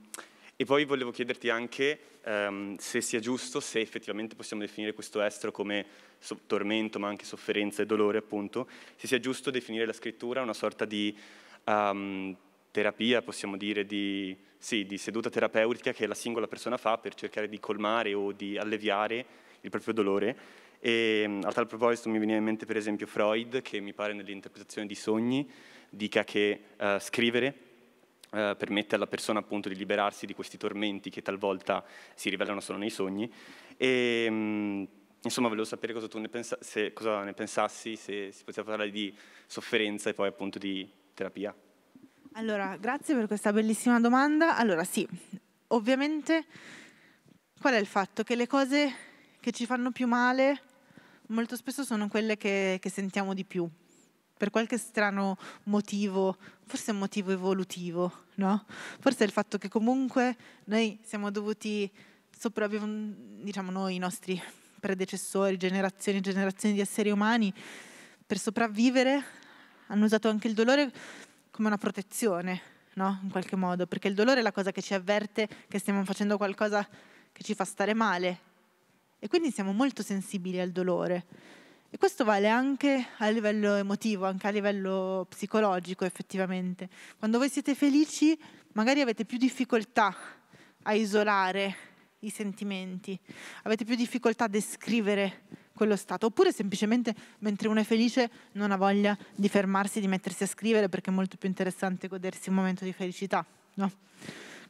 e poi volevo chiederti anche ehm, se sia giusto, se effettivamente possiamo definire questo estro come so- tormento, ma anche sofferenza e dolore, appunto, se sia giusto definire la scrittura una sorta di um, terapia, possiamo dire, di sì, di seduta terapeutica che la singola persona fa per cercare di colmare o di alleviare il proprio dolore. E a tal proposito mi veniva in mente per esempio Freud, che mi pare nell'interpretazione di sogni dica che eh, scrivere eh, permette alla persona appunto di liberarsi di questi tormenti che talvolta si rivelano solo nei sogni. E, mh, insomma, volevo sapere cosa tu ne, pensa- se, cosa ne pensassi, se si poteva parlare di sofferenza e poi appunto di terapia. Allora, grazie per questa bellissima domanda. Allora, sì, ovviamente qual è il fatto? Che le cose che ci fanno più male molto spesso sono quelle che, che sentiamo di più, per qualche strano motivo, forse un motivo evolutivo, no? Forse è il fatto che comunque noi siamo dovuti sopravvivere, diciamo noi, i nostri predecessori, generazioni e generazioni di esseri umani, per sopravvivere hanno usato anche il dolore come una protezione, no? In qualche modo, perché il dolore è la cosa che ci avverte che stiamo facendo qualcosa che ci fa stare male e quindi siamo molto sensibili al dolore. E questo vale anche a livello emotivo, anche a livello psicologico effettivamente. Quando voi siete felici magari avete più difficoltà a isolare i sentimenti, avete più difficoltà a descrivere quello stato, oppure semplicemente mentre uno è felice non ha voglia di fermarsi, di mettersi a scrivere perché è molto più interessante godersi un momento di felicità, no?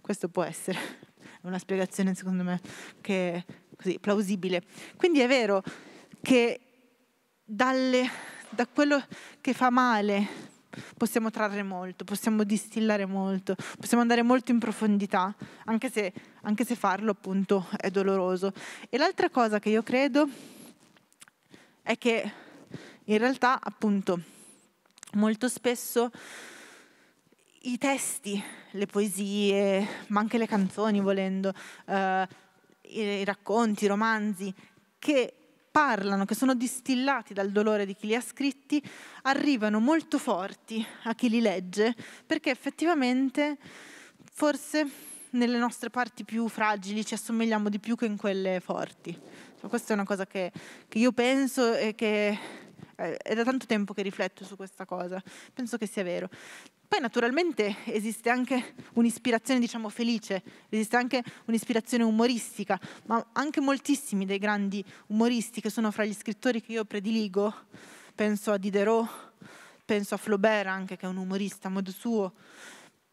Questo può essere una spiegazione secondo me che è così plausibile. Quindi è vero che dalle, da quello che fa male possiamo trarre molto, possiamo distillare molto, possiamo andare molto in profondità, anche se, anche se farlo appunto è doloroso. E l'altra cosa che io credo è che in realtà appunto molto spesso i testi, le poesie, ma anche le canzoni volendo, eh, i racconti, i romanzi che parlano, che sono distillati dal dolore di chi li ha scritti, arrivano molto forti a chi li legge, perché effettivamente forse nelle nostre parti più fragili ci assomigliamo di più che in quelle forti. Cioè, questa è una cosa che, che io penso e che eh, è da tanto tempo che rifletto su questa cosa, penso che sia vero. Poi naturalmente esiste anche un'ispirazione diciamo felice, esiste anche un'ispirazione umoristica, ma anche moltissimi dei grandi umoristi che sono fra gli scrittori che io prediligo, penso a Diderot, penso a Flaubert anche che è un umorista a modo suo,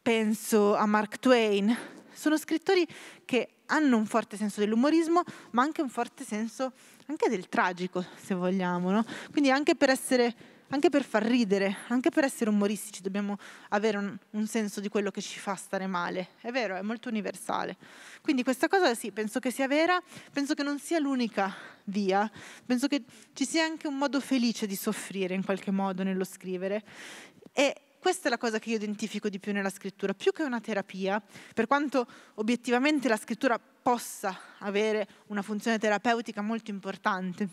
penso a Mark Twain, sono scrittori che hanno un forte senso dell'umorismo, ma anche un forte senso anche del tragico, se vogliamo. No? Quindi anche per, essere, anche per far ridere, anche per essere umoristici dobbiamo avere un, un, senso di quello che ci fa stare male. È vero, è molto universale. Quindi questa cosa sì, penso che sia vera, penso che non sia l'unica via, penso che ci sia anche un modo felice di soffrire in qualche modo nello scrivere. E questa è la cosa che io identifico di più nella scrittura, più che una terapia, per quanto obiettivamente la scrittura possa avere una funzione terapeutica molto importante.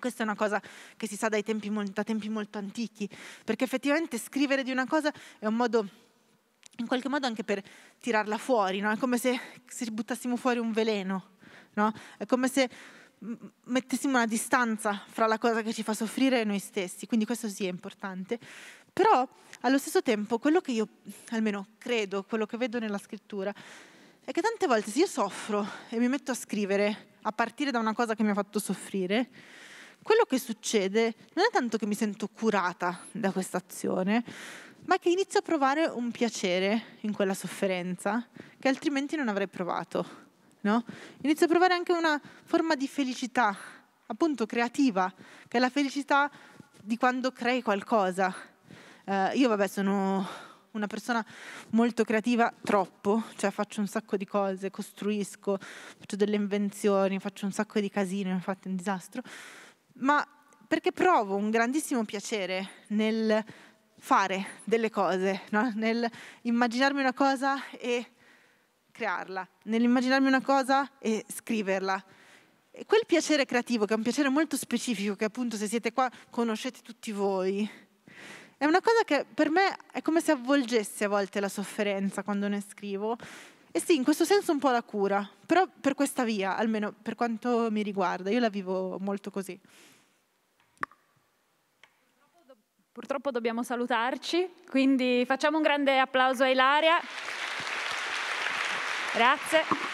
Questa è una cosa che si sa tempi, da tempi molto antichi, perché effettivamente scrivere di una cosa è un modo in qualche modo anche per tirarla fuori, no? è come se, se buttassimo fuori un veleno, no? è come se mettessimo una distanza fra la cosa che ci fa soffrire e noi stessi, quindi questo sì è importante, però allo stesso tempo quello che io almeno credo, quello che vedo nella scrittura, è che tante volte se io soffro e mi metto a scrivere a partire da una cosa che mi ha fatto soffrire, quello che succede non è tanto che mi sento curata da questa azione, ma che inizio a provare un piacere in quella sofferenza che altrimenti non avrei provato. No? Inizio a provare anche una forma di felicità, appunto creativa, che è la felicità di quando crei qualcosa, eh, io vabbè sono una persona molto creativa, troppo, cioè faccio un sacco di cose, costruisco, faccio delle invenzioni, faccio un sacco di casino, infatti è un disastro, ma perché provo un grandissimo piacere nel fare delle cose, no? nel immaginarmi una cosa e crearla, nell'immaginarmi una cosa e scriverla. E quel piacere creativo, che è un piacere molto specifico, che appunto se siete qua conoscete tutti voi, è una cosa che per me è come se avvolgesse a volte la sofferenza quando ne scrivo. E sì, in questo senso un po' la cura, però per questa via, almeno per quanto mi riguarda, io la vivo molto così. Purtroppo dobbiamo salutarci, quindi facciamo un grande applauso a Ilaria. Grazie.